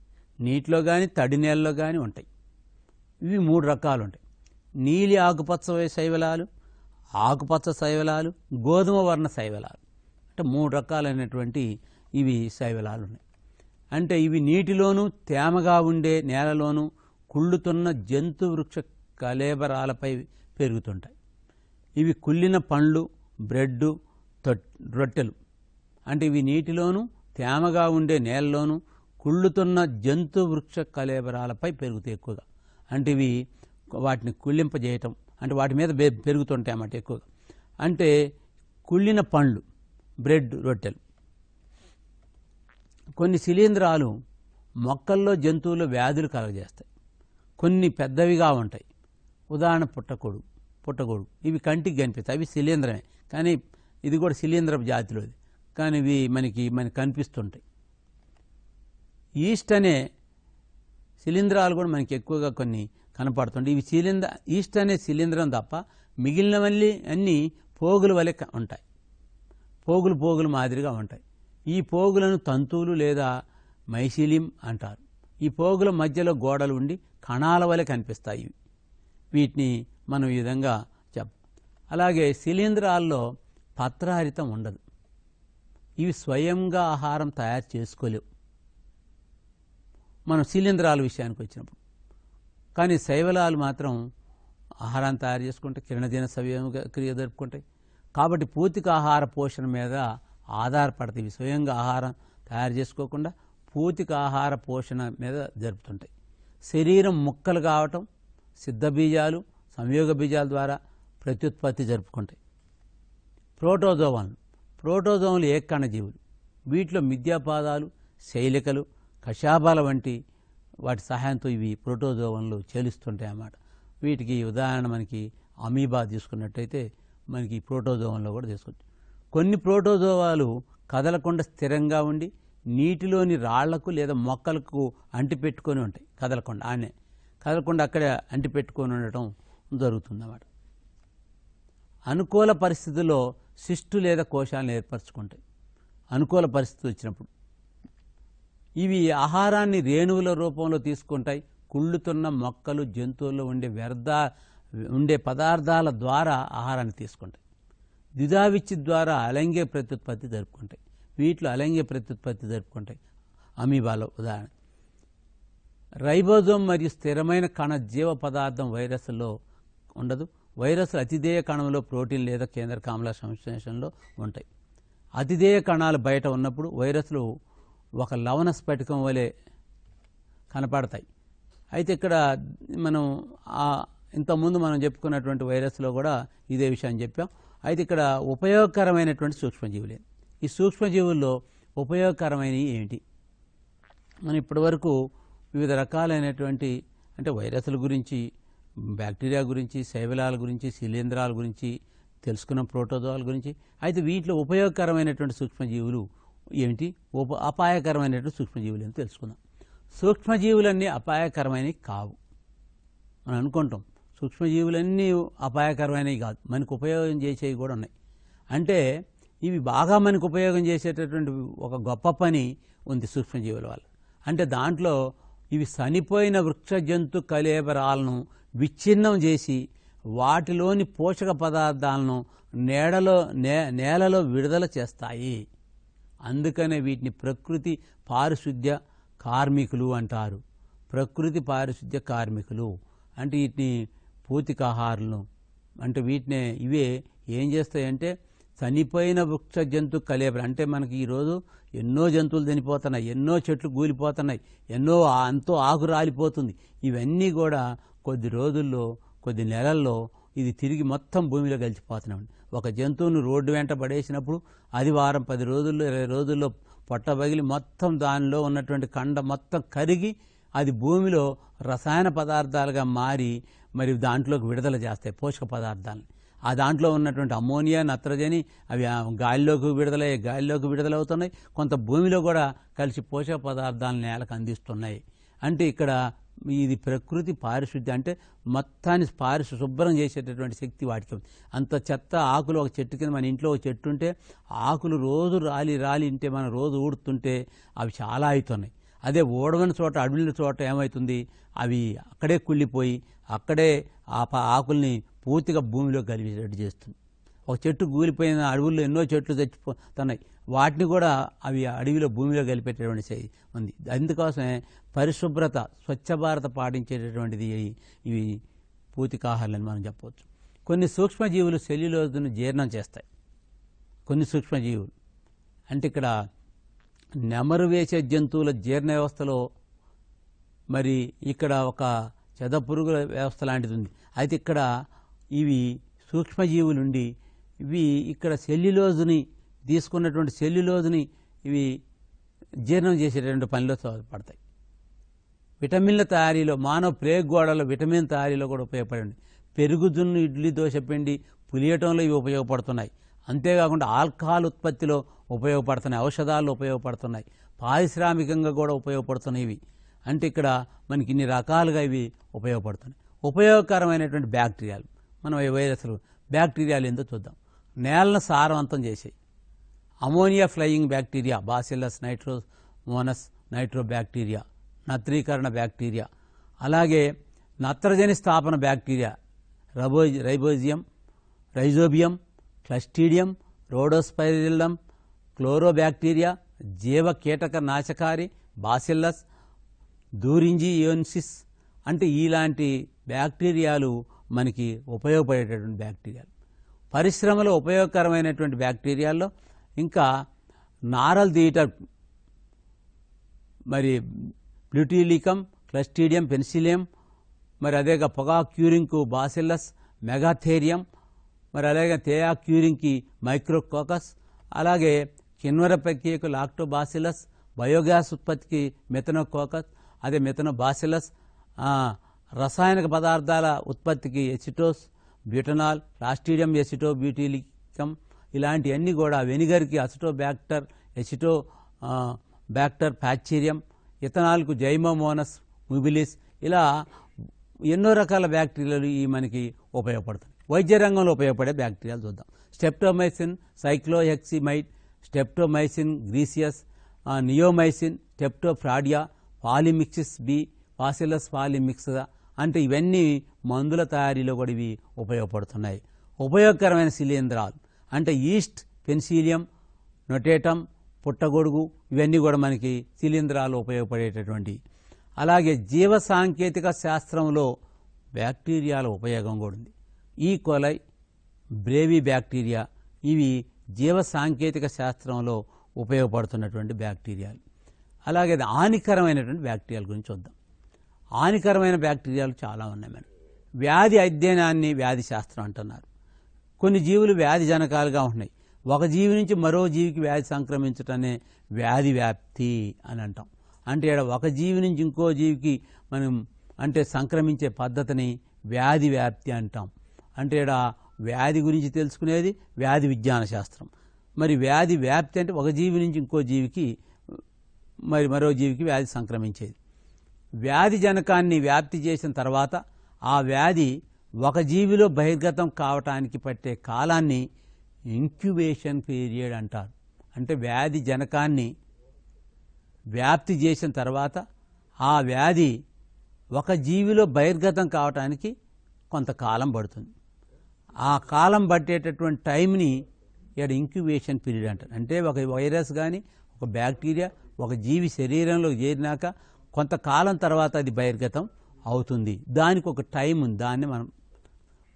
నీటిలో కానీ తడి నేలలో కానీ ఉంటాయి ఇవి మూడు రకాలు ఉంటాయి నీలి ఆకుపచ్చ శైవలాలు ఆకుపచ్చ శైవలాలు గోధుమ వర్ణ శైవలాలు అంటే మూడు రకాలైనటువంటి ఇవి శైవలాలు ఉన్నాయి అంటే ఇవి నీటిలోనూ తేమగా ఉండే నేలలోనూ కుళ్ళుతున్న జంతు వృక్ష కలేబరాలపై పెరుగుతుంటాయి ఇవి కుళ్ళిన పండ్లు బ్రెడ్ రొట్టెలు అంటే ఇవి నీటిలోనూ తేమగా ఉండే నేలలోనూ కుళ్ళుతున్న జంతు వృక్ష కలేబరాలపై పెరుగుతాయి ఎక్కువగా అంటే ఇవి వాటిని కుళ్ళింపజేయటం అంటే వాటి మీద పెరుగుతుంటాయి అన్నమాట ఎక్కువగా అంటే కుళ్ళిన పండ్లు బ్రెడ్ రొట్టెలు కొన్ని శిలీంధ్రాలు మొక్కల్లో జంతువులు వ్యాధులు కలగజేస్తాయి కొన్ని పెద్దవిగా ఉంటాయి ఉదాహరణ పుట్టకోడు పుట్టకోడు ఇవి కంటికి కనిపిస్తాయి అవి శిలీంధ్రమే కానీ ఇది కూడా శిలీంధ్ర జాతిలోది కానీ ఇవి మనకి మనకి కనిపిస్తుంటాయి ఈస్ట్ అనే శిలీంధ్రాలు కూడా మనకి ఎక్కువగా కొన్ని కనపడుతుంటాయి ఇవి శిలీంద్ర ఈస్ట్ అనే శిలీంధ్రం తప్ప మిగిలిన మళ్ళీ అన్నీ పోగుల వలె ఉంటాయి పోగులు పోగులు మాదిరిగా ఉంటాయి ఈ పోగులను తంతువులు లేదా మైశిలిం అంటారు ఈ పోగుల మధ్యలో గోడలు ఉండి కణాల వలె కనిపిస్తాయి వీటిని మనం ఈ విధంగా చెప్ప అలాగే శిలీంధ్రాల్లో పత్రహరితం ఉండదు ఇవి స్వయంగా ఆహారం తయారు చేసుకోలేవు మనం శిలీంధ్రాల విషయానికి వచ్చినప్పుడు కానీ శైవలాలు మాత్రం ఆహారాన్ని తయారు చేసుకుంటాయి కిరణదిన సవ్యంగా క్రియ జరుపుకుంటాయి కాబట్టి పూతిక ఆహార పోషణ మీద ఆధారపడతాయి స్వయంగా ఆహారం తయారు చేసుకోకుండా పూతిక ఆహార పోషణ మీద జరుపుతుంటాయి శరీరం ముక్కలు కావటం సిద్ధ బీజాలు సంయోగ బీజాల ద్వారా ప్రత్యుత్పత్తి జరుపుకుంటాయి ప్రోటోజోవాన్ ప్రోటోజోన్లు జీవులు వీటిలో మిథ్యాపాదాలు శైలికలు కషాబాల వంటి వాటి సహాయంతో ఇవి ప్రోటోజోవన్లు చేలుస్తుంటాయి అన్నమాట వీటికి ఉదాహరణ మనకి అమీబా తీసుకున్నట్టయితే మనకి ప్రోటోజోవంలో కూడా తీసుకోవచ్చు కొన్ని ప్రోటోజోవాలు కదలకుండా స్థిరంగా ఉండి నీటిలోని రాళ్లకు లేదా మొక్కలకు అంటిపెట్టుకొని ఉంటాయి కదలకుండా ఆనే కదలకుండా అక్కడే అంటిపెట్టుకొని ఉండటం జరుగుతుందన్నమాట అనుకూల పరిస్థితుల్లో శిష్టు లేదా కోశాలను ఏర్పరచుకుంటాయి అనుకూల పరిస్థితి వచ్చినప్పుడు ఇవి ఆహారాన్ని రేణువుల రూపంలో తీసుకుంటాయి కుళ్ళుతున్న మొక్కలు జంతువుల్లో ఉండే వ్యర్థ ఉండే పదార్థాల ద్వారా ఆహారాన్ని తీసుకుంటాయి ద్విధావిచ్చి ద్వారా అలంగే ప్రత్యుత్పత్తి జరుపుకుంటాయి వీటిలో అలంగే ప్రత్యుత్పత్తి జరుపుకుంటాయి అమీబాలో ఉదాహరణ రైబోజోమ్ మరియు స్థిరమైన కణ జీవ పదార్థం వైరస్లో ఉండదు వైరస్ అతిదేయ కణంలో ప్రోటీన్ లేదా కేంద్ర కామల సంశ్లేషణలో ఉంటాయి అతిదేయ కణాలు బయట ఉన్నప్పుడు వైరస్లు ఒక లవణ స్ఫటికం వలె కనపడతాయి అయితే ఇక్కడ మనం ఇంతకుముందు మనం చెప్పుకున్నటువంటి వైరస్లో కూడా ఇదే విషయాన్ని చెప్పాం అయితే ఇక్కడ ఉపయోగకరమైనటువంటి సూక్ష్మజీవులే ఈ సూక్ష్మజీవుల్లో ఉపయోగకరమైనవి ఏమిటి మనం ఇప్పటివరకు వివిధ రకాలైనటువంటి అంటే వైరస్ల గురించి బ్యాక్టీరియా గురించి శైవలాల గురించి శిలీంధ్రాల గురించి తెలుసుకున్న ప్రోటోజోల గురించి అయితే వీటిలో ఉపయోగకరమైనటువంటి సూక్ష్మజీవులు ఏమిటి ఉప అపాయకరమైనటువంటి సూక్ష్మజీవులు అని తెలుసుకుందాం సూక్ష్మజీవులన్నీ అపాయకరమైనవి కావు మనం అనుకుంటాం సూక్ష్మజీవులన్నీ అపాయకరమైనవి కాదు మనకు ఉపయోగం చేసేవి కూడా ఉన్నాయి అంటే ఇవి బాగా మనకు ఉపయోగం చేసేటటువంటి ఒక గొప్ప పని ఉంది సూక్ష్మజీవుల వల్ల అంటే దాంట్లో ఇవి చనిపోయిన వృక్ష జంతు కలేబరాలను విచ్ఛిన్నం చేసి వాటిలోని పోషక పదార్థాలను నేడలో నే నేలలో విడుదల చేస్తాయి అందుకనే వీటిని ప్రకృతి పారిశుద్ధ్య కార్మికులు అంటారు ప్రకృతి పారిశుద్ధ్య కార్మికులు అంటే వీటిని పూతికాహారులను అంటే వీటినే ఇవే ఏం చేస్తాయంటే చనిపోయిన వృక్ష జంతు కలేబర అంటే మనకి ఈరోజు ఎన్నో జంతువులు చనిపోతున్నాయి ఎన్నో చెట్లు కూలిపోతున్నాయి ఎన్నో అంతో ఆకు రాలిపోతుంది ఇవన్నీ కూడా కొద్ది రోజుల్లో కొద్ది నెలల్లో ఇది తిరిగి మొత్తం భూమిలో కలిసిపోతున్నామండి ఒక జంతువును రోడ్డు వెంట పడేసినప్పుడు అది వారం పది రోజుల్లో ఇరవై రోజుల్లో పొట్ట పగిలి మొత్తం దానిలో ఉన్నటువంటి కండ మొత్తం కరిగి అది భూమిలో రసాయన పదార్థాలుగా మారి మరి దాంట్లోకి విడుదల చేస్తాయి పోషక పదార్థాలని ఆ దాంట్లో ఉన్నటువంటి అమ్మోనియా నత్రజని అవి గాలిలోకి విడుదలయ్యి గాలిలోకి విడుదలవుతున్నాయి కొంత భూమిలో కూడా కలిసి పోషక పదార్థాలను నేలకు అందిస్తున్నాయి అంటే ఇక్కడ ఇది ప్రకృతి పారిశుద్ధ్యం అంటే మొత్తాన్ని పారిశు శుభ్రం చేసేటటువంటి శక్తి వాటికి అంత చెత్త ఆకులు ఒక చెట్టు కింద మన ఇంట్లో ఒక చెట్టు ఉంటే ఆకులు రోజు రాలి రాలి ఉంటే మనం రోజు ఊడుతుంటే అవి చాలా అవుతున్నాయి అదే ఓడవని చోట అడవిన చోట ఏమవుతుంది అవి అక్కడే కుళ్ళిపోయి అక్కడే ఆ ఆకుల్ని పూర్తిగా భూమిలో కలిపి చేస్తుంది ఒక చెట్టు కూలిపోయిన అడవుల్లో ఎన్నో చెట్లు చచ్చిపోతున్నాయి వాటిని కూడా అవి అడవిలో భూమిలో కలిపేటటువంటి ఉంది అందుకోసమే పరిశుభ్రత స్వచ్ఛ భారత పాటించేటటువంటిది ఇవి పూతికాహారాలని మనం చెప్పవచ్చు కొన్ని సూక్ష్మజీవులు శల్యులోతును జీర్ణం చేస్తాయి కొన్ని సూక్ష్మజీవులు అంటే ఇక్కడ నెమరు వేసే జంతువుల జీర్ణ వ్యవస్థలో మరి ఇక్కడ ఒక చెదపురుగుల వ్యవస్థ లాంటిది ఉంది అయితే ఇక్కడ ఇవి సూక్ష్మజీవులుండి ఇవి ఇక్కడ సెల్యులోజుని తీసుకున్నటువంటి సెల్యులోజుని ఇవి జీర్ణం చేసేటువంటి పనిలో సహాయపడతాయి విటమిన్ల తయారీలో మానవ ప్రేగ్ గోడలో విటమిన్ తయారీలో కూడా ఉపయోగపడండి పెరుగుదున్ను ఇడ్లీ దోశ పిండి పులియటంలో ఇవి ఉపయోగపడుతున్నాయి అంతేకాకుండా ఆల్కహాల్ ఉత్పత్తిలో ఉపయోగపడుతున్నాయి ఔషధాలు ఉపయోగపడుతున్నాయి పారిశ్రామికంగా కూడా ఉపయోగపడుతున్నాయి ఇవి అంటే ఇక్కడ మనకి ఇన్ని రకాలుగా ఇవి ఉపయోగపడుతున్నాయి ఉపయోగకరమైనటువంటి బ్యాక్టీరియాలు మనం ఈ వైరస్లు బ్యాక్టీరియాలు ఏందో చూద్దాం నేలను సారవంతం చేసాయి ammonifying bacteria bacillus nitrosomonas nitro bacteria నత్రీకరణ బ్యాక్టీరియా అలాగే నత్రజని స్థాపన బ్యాక్టీరియా రబోజి రైబోజియం రైజోబియం క్లస్టీడియం రోడోస్పైరిల్లం క్లోరోబ్యాక్టీరియా జీవ కీటక నాశకారి బాసిల్లస్ దూరింజియోన్సిస్ అంటే ఇలాంటి బ్యాక్టీరియాలు మనకి ఉపయోగపడేటటువంటి బ్యాక్టీరియాలు పరిశ్రమలో ఉపయోగకరమైనటువంటి బ్యాక్టీరియాల్లో ఇంకా నారల్ దీట మరి బ్లూటీలికం క్లస్టీడియం పెన్సిలియం మరి అదేగా పొగా క్యూరింగ్కు బాసిల్లస్ మెగాథేరియం మరి అలాగే తేయా క్యూరింగ్కి మైక్రోకోకస్ అలాగే కిన్వర ప్రక్రియకు లాక్టోబాసిలస్ బయోగ్యాస్ ఉత్పత్తికి మెథనోకోకస్ అదే మెథనోబాసిలస్ రసాయనిక పదార్థాల ఉత్పత్తికి ఎసిటోస్ బ్యూటనాల్ రాస్టీరియం ఎసిటో బ్యూటీలికం ఇలాంటివన్నీ కూడా వెనిగర్కి అసిటోబ్యాక్టర్ ఎసిటో బ్యాక్టర్ ఫ్యాక్టీరియం ఇథనాల్కు జైమోమోనస్ ముబిలిస్ ఇలా ఎన్నో రకాల బ్యాక్టీరియాలు ఈ మనకి ఉపయోగపడుతుంది వైద్య రంగంలో ఉపయోగపడే బ్యాక్టీరియాలు చూద్దాం streptomycin cycloheximide streptomyces griseus neomycin streptofradiae polymyxin B bacillus polymyxa అంటే ఇవన్నీ మందుల తయారీలో కూడా ఇవి ఉపయోగపడుతున్నాయి ఉపయోగకరమైన శిలీంధ్రాలు అంటే ఈస్ట్ పెన్సిలియం నొటేటం పుట్టగొడుగు ఇవన్నీ కూడా మనకి శిలీంధ్రాలు ఉపయోగపడేటటువంటి అలాగే జీవ సాంకేతిక శాస్త్రంలో బ్యాక్టీరియాల ఉపయోగం కూడా ఉంది ఈ కొలై బ్రేవీ బ్యాక్టీరియా ఇవి జీవ సాంకేతిక శాస్త్రంలో ఉపయోగపడుతున్నటువంటి బ్యాక్టీరియాలు అలాగే హానికరమైనటువంటి బ్యాక్టీరియాల గురించి వద్దాం హానికరమైన బ్యాక్టీరియాలు చాలా ఉన్నాయి మనం వ్యాధి అధ్యయనాన్ని వ్యాధి శాస్త్రం అంటున్నారు కొన్ని జీవులు వ్యాధి జనకాలుగా ఉన్నాయి ఒక జీవి నుంచి మరో జీవికి వ్యాధి సంక్రమించటమే వ్యాధి వ్యాప్తి అని అంటాం అంటే ఒక జీవి నుంచి ఇంకో జీవికి మనం అంటే సంక్రమించే పద్ధతిని వ్యాధి వ్యాప్తి అంటాం అంటే వ్యాధి గురించి తెలుసుకునేది వ్యాధి విజ్ఞాన శాస్త్రం మరి వ్యాధి వ్యాప్తి అంటే ఒక జీవి నుంచి ఇంకో జీవికి మరి మరో జీవికి వ్యాధి సంక్రమించేది వ్యాధి జనకాన్ని వ్యాప్తి చేసిన తర్వాత ఆ వ్యాధి ఒక జీవిలో బహిర్గతం కావటానికి పట్టే కాలాన్ని ఇంక్యుబేషన్ పీరియడ్ అంటారు అంటే వ్యాధి జనకాన్ని వ్యాప్తి చేసిన తర్వాత ఆ వ్యాధి ఒక జీవిలో బహిర్గతం కావటానికి కొంతకాలం పడుతుంది ఆ కాలం పట్టేటటువంటి టైంని ఇక్కడ ఇంక్యుబేషన్ పీరియడ్ అంటారు అంటే ఒక వైరస్ కానీ ఒక బ్యాక్టీరియా ఒక జీవి శరీరంలో చేరినాక కొంతకాలం తర్వాత అది బహిర్గతం అవుతుంది దానికి ఒక టైం ఉంది దాన్ని మనం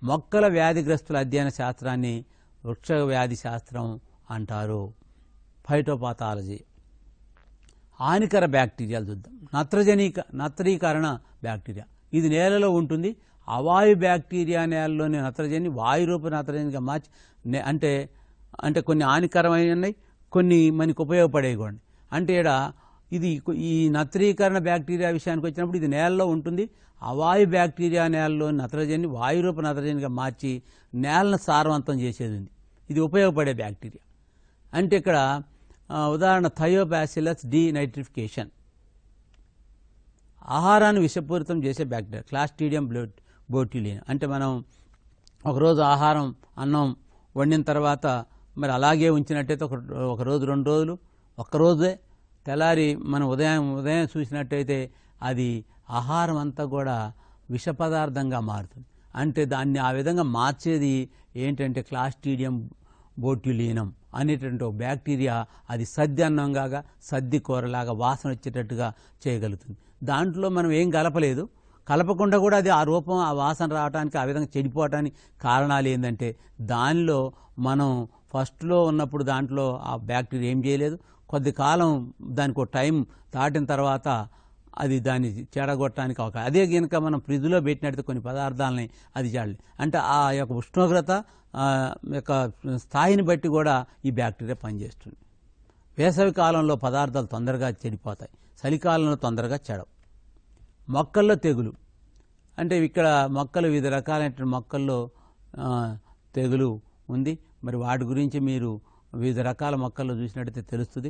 మొక్కల వ్యాధిగ్రస్తుల అధ్యయన శాస్త్రాన్ని వృక్ష వ్యాధి శాస్త్రం అంటారు ఫైటోపాథాలజీ హానికర బ్యాక్టీరియాలు చూద్దాం నత్రజనీక నత్రీకరణ బ్యాక్టీరియా ఇది నేలలో ఉంటుంది అవాయు బ్యాక్టీరియా నేలలోని నత్రజని వాయురూప నత్రజనిగా మార్చి అంటే అంటే కొన్ని ఉన్నాయి కొన్ని మనకు ఉపయోగపడేవి కూడా అంటే ఇక్కడ ఇది ఈ నత్రీకరణ బ్యాక్టీరియా విషయానికి వచ్చినప్పుడు ఇది నేలలో ఉంటుంది అవాయు బ్యాక్టీరియా నేలలోని నత్రజని వాయురూప నత్రజనిగా మార్చి నేలను సారవంతం చేసేది ఉంది ఇది ఉపయోగపడే బ్యాక్టీరియా అంటే ఇక్కడ ఉదాహరణ థయోబాసిలస్ డి నైట్రిఫికేషన్ ఆహారాన్ని విషపూరితం చేసే బ్యాక్టీరియా క్లాస్టీడియం బ్లూ బోట్యులీన్ అంటే మనం ఒకరోజు ఆహారం అన్నం వండిన తర్వాత మరి అలాగే ఉంచినట్టయితే ఒక ఒక రోజు రెండు రోజులు ఒక్కరోజే తెల్లారి మనం ఉదయం ఉదయం చూసినట్టయితే అది ఆహారం అంతా కూడా విష పదార్థంగా మారుతుంది అంటే దాన్ని ఆ విధంగా మార్చేది ఏంటంటే క్లాస్టీడియం బోట్యులీనం అనేటువంటి ఒక బ్యాక్టీరియా అది సద్ది అన్నంగా సద్ది కూరలాగా వాసన వచ్చేటట్టుగా చేయగలుగుతుంది దాంట్లో మనం ఏం గలపలేదు కలపకుండా కూడా అది ఆ రూపం ఆ వాసన రావడానికి ఆ విధంగా చెడిపోవటానికి కారణాలు ఏంటంటే దానిలో మనం ఫస్ట్లో ఉన్నప్పుడు దాంట్లో ఆ బ్యాక్టీరియా ఏం చేయలేదు కొద్ది కాలం దానికి టైం దాటిన తర్వాత అది దాన్ని చెడగొట్టడానికి అవకాశం అదే కనుక మనం ఫ్రిడ్జ్లో పెట్టినట్టు కొన్ని పదార్థాలని అది చాలి అంటే ఆ యొక్క ఉష్ణోగ్రత యొక్క స్థాయిని బట్టి కూడా ఈ బ్యాక్టీరియా పనిచేస్తుంది వేసవి కాలంలో పదార్థాలు తొందరగా చెడిపోతాయి చలికాలంలో తొందరగా చెడవు మొక్కల్లో తెగులు అంటే ఇక్కడ మొక్కలు వివిధ రకాలైన మొక్కల్లో తెగులు ఉంది మరి వాటి గురించి మీరు వివిధ రకాల మొక్కల్లో చూసినట్టయితే తెలుస్తుంది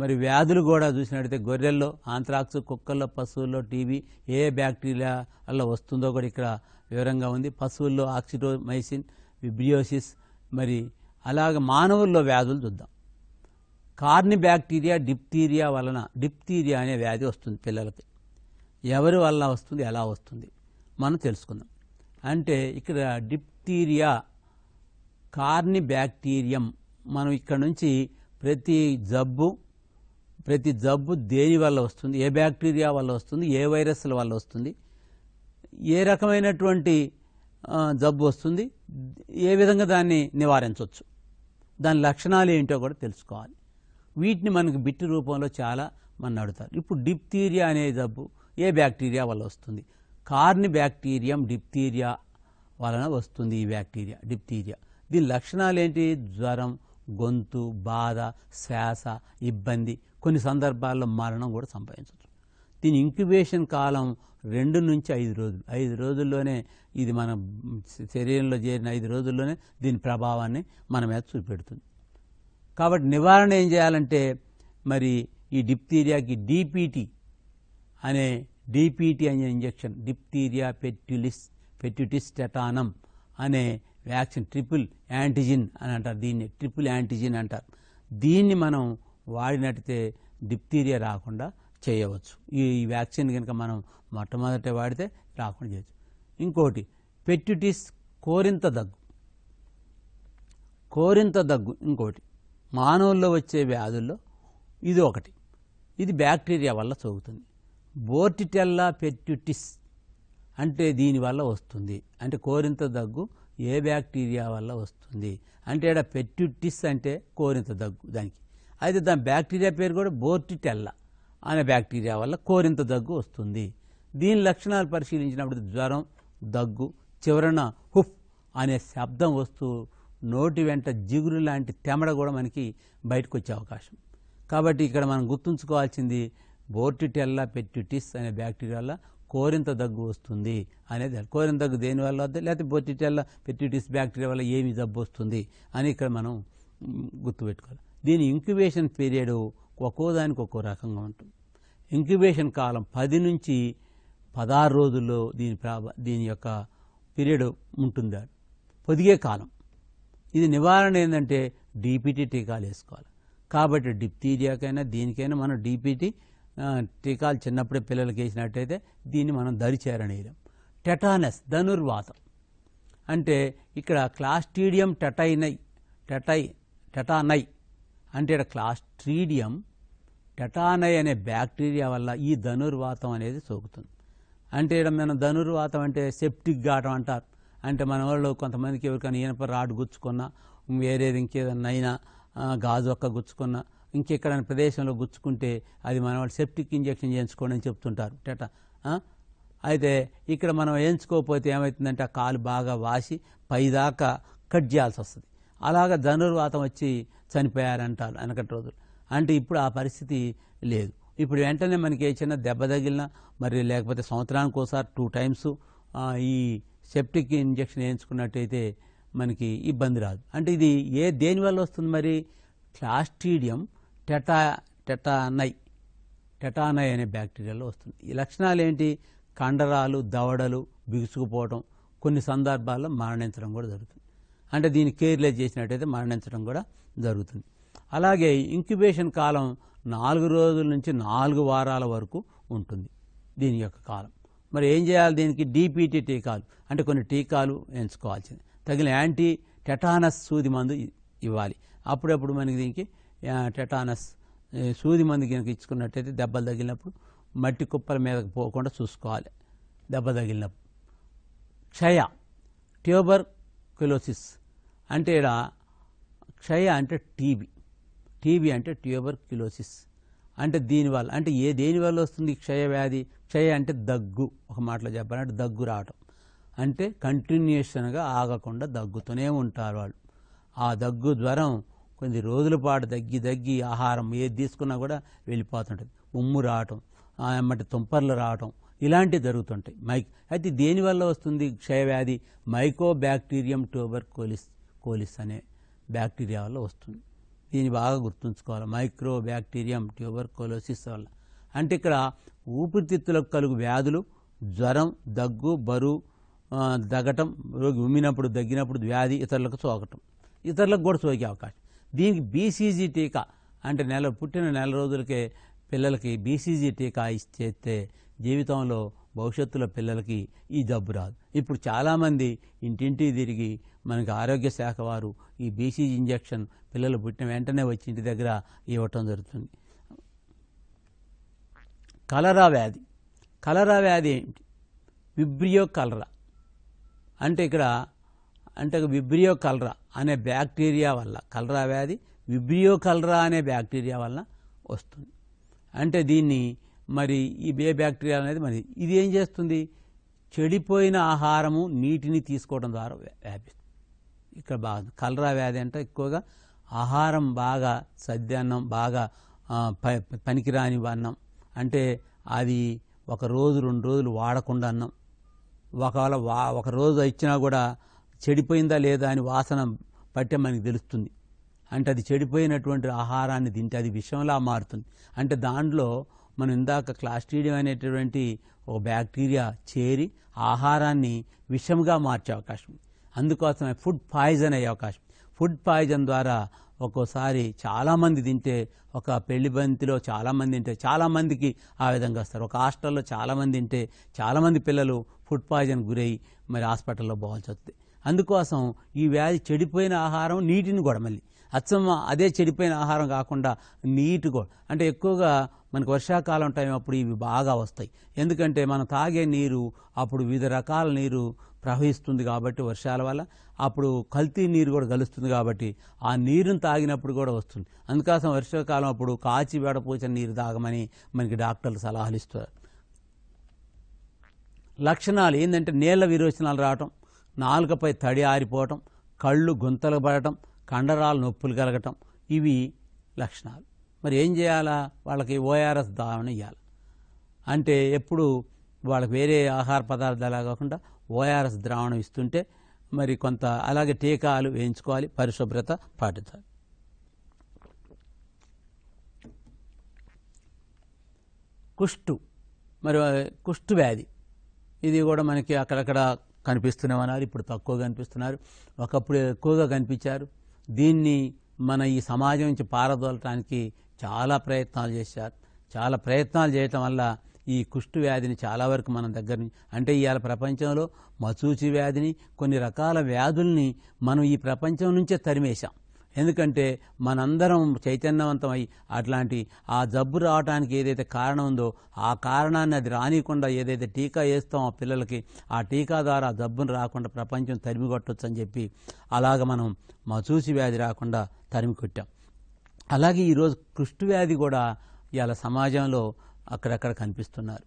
మరి వ్యాధులు కూడా చూసినట్టయితే గొర్రెల్లో ఆంత్రాక్స్ కుక్కల్లో పశువుల్లో టీబీ ఏ బ్యాక్టీరియా వస్తుందో కూడా ఇక్కడ వివరంగా ఉంది పశువుల్లో ఆక్సిడోమైసిన్ విబ్రియోసిస్ మరి అలాగే మానవుల్లో వ్యాధులు చూద్దాం కార్ని బ్యాక్టీరియా డిప్టీరియా వలన డిప్తీరియా అనే వ్యాధి వస్తుంది పిల్లలకి ఎవరి వల్ల వస్తుంది ఎలా వస్తుంది మనం తెలుసుకుందాం అంటే ఇక్కడ డిప్తీరియా కార్ని బ్యాక్టీరియం మనం ఇక్కడ నుంచి ప్రతి జబ్బు ప్రతి జబ్బు దేని వల్ల వస్తుంది ఏ బ్యాక్టీరియా వల్ల వస్తుంది ఏ వైరస్ల వల్ల వస్తుంది ఏ రకమైనటువంటి జబ్బు వస్తుంది ఏ విధంగా దాన్ని నివారించవచ్చు దాని లక్షణాలు ఏంటో కూడా తెలుసుకోవాలి వీటిని మనకు బిట్టి రూపంలో చాలా మన అడుగుతారు ఇప్పుడు డిప్తీరియా అనే జబ్బు ఏ బ్యాక్టీరియా వల్ల వస్తుంది కార్ని బ్యాక్టీరియం డిప్తీరియా వలన వస్తుంది ఈ బ్యాక్టీరియా డిప్తీరియా దీని లక్షణాలు ఏంటి జ్వరం గొంతు బాధ శ్వాస ఇబ్బంది కొన్ని సందర్భాల్లో మరణం కూడా సంభవించవచ్చు దీని ఇంక్యుబేషన్ కాలం రెండు నుంచి ఐదు రోజులు ఐదు రోజుల్లోనే ఇది మన శరీరంలో చేరిన ఐదు రోజుల్లోనే దీని ప్రభావాన్ని మన మీద చూపెడుతుంది కాబట్టి నివారణ ఏం చేయాలంటే మరి ఈ డిప్తీరియాకి డిపిటి అనే డిపిటి అనే injection diphtheria pertussis pertussis tetanus అనే వ్యాక్సిన్ ట్రిపుల్ యాంటీజిన్ అని అంటారు దీన్ని ట్రిపుల్ యాంటీజిన్ అంటారు దీన్ని మనం వాడినట్టితే డిప్తీరియా రాకుండా చేయవచ్చు ఈ వ్యాక్సిన్ కనుక మనం మొట్టమొదట వాడితే రాకుండా చేయవచ్చు ఇంకోటి పెట్యుటిస్ కోరింత దగ్గు కోరింత దగ్గు ఇంకోటి మానవుల్లో వచ్చే వ్యాధుల్లో ఇది ఒకటి ఇది బ్యాక్టీరియా వల్ల సోకుతుంది బోర్టిటెల్లా పెట్యుటిస్ అంటే దీనివల్ల వస్తుంది అంటే కోరింత దగ్గు ఏ బ్యాక్టీరియా వల్ల వస్తుంది అంటే ఇక్కడ పెట్యుటిస్ అంటే కోరింత దగ్గు దానికి అయితే దాని బ్యాక్టీరియా పేరు కూడా బోర్టిటెల్లా అనే బ్యాక్టీరియా వల్ల కోరింత దగ్గు వస్తుంది దీని లక్షణాలు పరిశీలించినప్పుడు జ్వరం దగ్గు చివరన హుఫ్ అనే శబ్దం వస్తూ నోటి వెంట జిగురు లాంటి తెమడ కూడా మనకి బయటకు వచ్చే అవకాశం కాబట్టి ఇక్కడ మనం గుర్తుంచుకోవాల్సింది బోర్టిటెల్లా పెట్టిటిస్ అనే బ్యాక్టీరియా వల్ల కోరింత దగ్గు వస్తుంది అనేది కోరింత దగ్గు దేని వల్ల వద్ద లేకపోతే బోర్టిటెల్లా పెట్టిటిస్ బ్యాక్టీరియా వల్ల ఏమి జబ్బు వస్తుంది అని ఇక్కడ మనం గుర్తుపెట్టుకోవాలి దీని ఇంక్యుబేషన్ పీరియడ్ ఒక్కో దానికి ఒక్కో రకంగా ఉంటుంది ఇంక్యుబేషన్ కాలం పది నుంచి పదహారు రోజుల్లో దీని ప్రాభ దీని యొక్క పీరియడ్ ఉంటుంది పొదిగే కాలం ఇది నివారణ ఏంటంటే డీపీటీ టీకాలు వేసుకోవాలి కాబట్టి డిప్తీరియాకైనా దీనికైనా మనం డీపీటీ టీకాలు చిన్నప్పుడే పిల్లలకి వేసినట్టయితే దీన్ని మనం దరిచేరనీయం టెటానస్ ధనుర్వాతం అంటే ఇక్కడ క్లాస్టీడియం టెటైనై టెటై టెటానై అంటే ఇక్కడ క్లాస్ట్రీడియం టెటానై అనే బ్యాక్టీరియా వల్ల ఈ ధనుర్వాతం అనేది సోకుతుంది అంటే ఇక్కడ మనం ధనుర్వాతం అంటే సెప్టిక్ గాటం అంటారు అంటే మన వాళ్ళు కొంతమందికి ఎవరికైనా ఈనప రాడ్ గుచ్చుకున్నా వేరేది ఇంకేదన్నా అయినా గాజు ఒక్క గుచ్చుకున్నా ఇంకెక్కడైనా ప్రదేశంలో గుచ్చుకుంటే అది మనం వాళ్ళు సెప్టిక్ ఇంజెక్షన్ చేయించుకోండి అని చెప్తుంటారు టట అయితే ఇక్కడ మనం వేయించుకోకపోతే ఏమవుతుందంటే ఆ కాలు బాగా వాసి పైదాకా కట్ చేయాల్సి వస్తుంది అలాగ ధనుర్వాతం వచ్చి చనిపోయారంటారు వెనకటి రోజులు అంటే ఇప్పుడు ఆ పరిస్థితి లేదు ఇప్పుడు వెంటనే మనకి ఏ చిన్న దెబ్బ తగిలినా మరి లేకపోతే సంవత్సరానికి ఒకసారి టూ టైమ్స్ ఈ సెప్టిక్ ఇంజెక్షన్ వేయించుకున్నట్టయితే మనకి ఇబ్బంది రాదు అంటే ఇది ఏ దేనివల్ల వస్తుంది మరి క్లాస్టీడియం టెటా టెటానై టెటానై అనే బ్యాక్టీరియాలో వస్తుంది ఈ లక్షణాలు ఏంటి కండరాలు దవడలు బిగుసుకుపోవడం కొన్ని సందర్భాల్లో మరణించడం కూడా జరుగుతుంది అంటే దీన్ని కేర్లెస్ చేసినట్టయితే మరణించడం కూడా జరుగుతుంది అలాగే ఇంక్యుబేషన్ కాలం నాలుగు రోజుల నుంచి నాలుగు వారాల వరకు ఉంటుంది దీని యొక్క కాలం మరి ఏం చేయాలి దీనికి డీపీటీ టీకాలు అంటే కొన్ని టీకాలు ఎంచుకోవాల్సింది తగిన యాంటీ టెటానస్ సూది మందు ఇవ్వాలి అప్పుడప్పుడు మనకి దీనికి టెటానస్ సూది మందు కనుక ఇచ్చుకున్నట్టయితే దెబ్బలు తగిలినప్పుడు మట్టి కుప్పల మీదకి పోకుండా చూసుకోవాలి దెబ్బ తగిలినప్పుడు క్షయ ట్యూబర్ క్యులోసిస్ అంటే ఇక్కడ క్షయ అంటే టీబీ టీబీ అంటే ట్యూబర్ క్యులోసిస్ అంటే దీనివల్ల అంటే ఏ దేనివల్ల వస్తుంది క్షయ వ్యాధి క్షయ అంటే దగ్గు ఒక మాటలో చెప్పాలంటే దగ్గు రావటం అంటే కంటిన్యూషన్గా ఆగకుండా దగ్గుతూనే ఉంటారు వాళ్ళు ఆ దగ్గు జ్వరం కొన్ని రోజుల పాటు దగ్గి దగ్గి ఆహారం ఏది తీసుకున్నా కూడా వెళ్ళిపోతుంటుంది ఉమ్ము రావటం ఏమంటే తుంపర్లు రావటం ఇలాంటివి జరుగుతుంటాయి మైక్ అయితే దేనివల్ల వస్తుంది క్షయవ్యాధి మైకో బ్యాక్టీరియం ట్యూబర్ కోలిస్ కోలిస్ అనే బ్యాక్టీరియా వల్ల వస్తుంది దీన్ని బాగా గుర్తుంచుకోవాలి మైక్రో బ్యాక్టీరియం ట్యూబర్ కోలోసిస్ వల్ల అంటే ఇక్కడ ఊపిరితిత్తులకు కలుగు వ్యాధులు జ్వరం దగ్గు బరువు దగ్గటం రోగి ఉమ్మినప్పుడు దగ్గినప్పుడు వ్యాధి ఇతరులకు సోకటం ఇతరులకు కూడా సోకే అవకాశం దీనికి బీసీజీ టీకా అంటే నెల పుట్టిన నెల రోజులకే పిల్లలకి బీసీజీ టీకా ఇచ్చేస్తే జీవితంలో భవిష్యత్తులో పిల్లలకి ఈ జబ్బు రాదు ఇప్పుడు చాలామంది ఇంటింటి తిరిగి మనకి ఆరోగ్య శాఖ వారు ఈ బీసీజీ ఇంజక్షన్ పిల్లలు పుట్టిన వెంటనే వచ్చి ఇంటి దగ్గర ఇవ్వటం జరుగుతుంది కలరా వ్యాధి కలరా వ్యాధి ఏంటి విబ్రియో కలరా అంటే ఇక్కడ అంటే విబ్రియో కలరా అనే బ్యాక్టీరియా వల్ల కలరా వ్యాధి విబ్రియో కలరా అనే బ్యాక్టీరియా వల్ల వస్తుంది అంటే దీన్ని మరి ఈ బే బ్యాక్టీరియా అనేది మరి ఇది ఏం చేస్తుంది చెడిపోయిన ఆహారము నీటిని తీసుకోవడం ద్వారా వ్యాపిస్తుంది ఇక్కడ బాగా కలరా వ్యాధి అంటే ఎక్కువగా ఆహారం బాగా సద్యాన్నం బాగా పనికిరాని అన్నం అంటే అది ఒక రోజు రెండు రోజులు వాడకుండా అన్నం ఒకవేళ వా ఒక రోజు ఇచ్చినా కూడా చెడిపోయిందా లేదా అని వాసన పట్టే మనకు తెలుస్తుంది అంటే అది చెడిపోయినటువంటి ఆహారాన్ని తింటే అది విషంలా మారుతుంది అంటే దాంట్లో మనం ఇందాక క్లాస్టీడియం అనేటటువంటి ఒక బ్యాక్టీరియా చేరి ఆహారాన్ని విషంగా మార్చే అవకాశం అందుకోసమే ఫుడ్ పాయిజన్ అయ్యే అవకాశం ఫుడ్ పాయిజన్ ద్వారా ఒక్కోసారి చాలామంది తింటే ఒక పెళ్లి బంతిలో చాలామంది తింటే చాలామందికి ఆ విధంగా వస్తారు ఒక హాస్టల్లో చాలామంది తింటే చాలామంది పిల్లలు ఫుడ్ పాయిజన్ గురై మరి హాస్పిటల్లో పోవాల్సి వస్తుంది అందుకోసం ఈ వ్యాధి చెడిపోయిన ఆహారం నీటిని కూడా మళ్ళీ అచ్చమ్మ అదే చెడిపోయిన ఆహారం కాకుండా నీటి కూడా అంటే ఎక్కువగా మనకు వర్షాకాలం టైం అప్పుడు ఇవి బాగా వస్తాయి ఎందుకంటే మనం తాగే నీరు అప్పుడు వివిధ రకాల నీరు ప్రవహిస్తుంది కాబట్టి వర్షాల వల్ల అప్పుడు కల్తీ నీరు కూడా కలుస్తుంది కాబట్టి ఆ నీరుని తాగినప్పుడు కూడా వస్తుంది అందుకోసం వర్షాకాలం అప్పుడు కాచి వేడపోచిన నీరు తాగమని మనకి డాక్టర్లు సలహాలు ఇస్తారు లక్షణాలు ఏంటంటే నీళ్ళ విరోచనాలు రావటం నాలుకపై తడి ఆరిపోవటం కళ్ళు గుంతలు పడటం కండరాలు నొప్పులు కలగటం ఇవి లక్షణాలు మరి ఏం చేయాలా వాళ్ళకి ఓఆర్ఎస్ దావన ఇవ్వాలి అంటే ఎప్పుడు వాళ్ళకి వేరే ఆహార పదార్థాలు కాకుండా ఓఆర్ఎస్ ద్రావణం ఇస్తుంటే మరి కొంత అలాగే టీకాలు వేయించుకోవాలి పరిశుభ్రత పాటించాలి కుష్టు మరి కుష్టు వ్యాధి ఇది కూడా మనకి అక్కడక్కడ కనిపిస్తున్నామన్నారు ఇప్పుడు తక్కువగా కనిపిస్తున్నారు ఒకప్పుడు ఎక్కువగా కనిపించారు దీన్ని మన ఈ సమాజం నుంచి పారదోలటానికి చాలా ప్రయత్నాలు చేశారు చాలా ప్రయత్నాలు చేయటం వల్ల ఈ కుష్టు వ్యాధిని చాలా వరకు మనం దగ్గర నుంచి అంటే ఇవాళ ప్రపంచంలో మచూచి వ్యాధిని కొన్ని రకాల వ్యాధుల్ని మనం ఈ ప్రపంచం నుంచే తరిమేశాం ఎందుకంటే మనందరం చైతన్యవంతమై అట్లాంటి ఆ జబ్బు రావటానికి ఏదైతే కారణం ఉందో ఆ కారణాన్ని అది రానికుండా ఏదైతే టీకా వేస్తామో పిల్లలకి ఆ టీకా ద్వారా జబ్బును రాకుండా ప్రపంచం తరిమి కొట్టొచ్చు అని చెప్పి అలాగ మనం మా చూసి వ్యాధి రాకుండా తరిమి కొట్టాం అలాగే ఈరోజు కృష్టి వ్యాధి కూడా ఇవాళ సమాజంలో అక్కడక్కడ కనిపిస్తున్నారు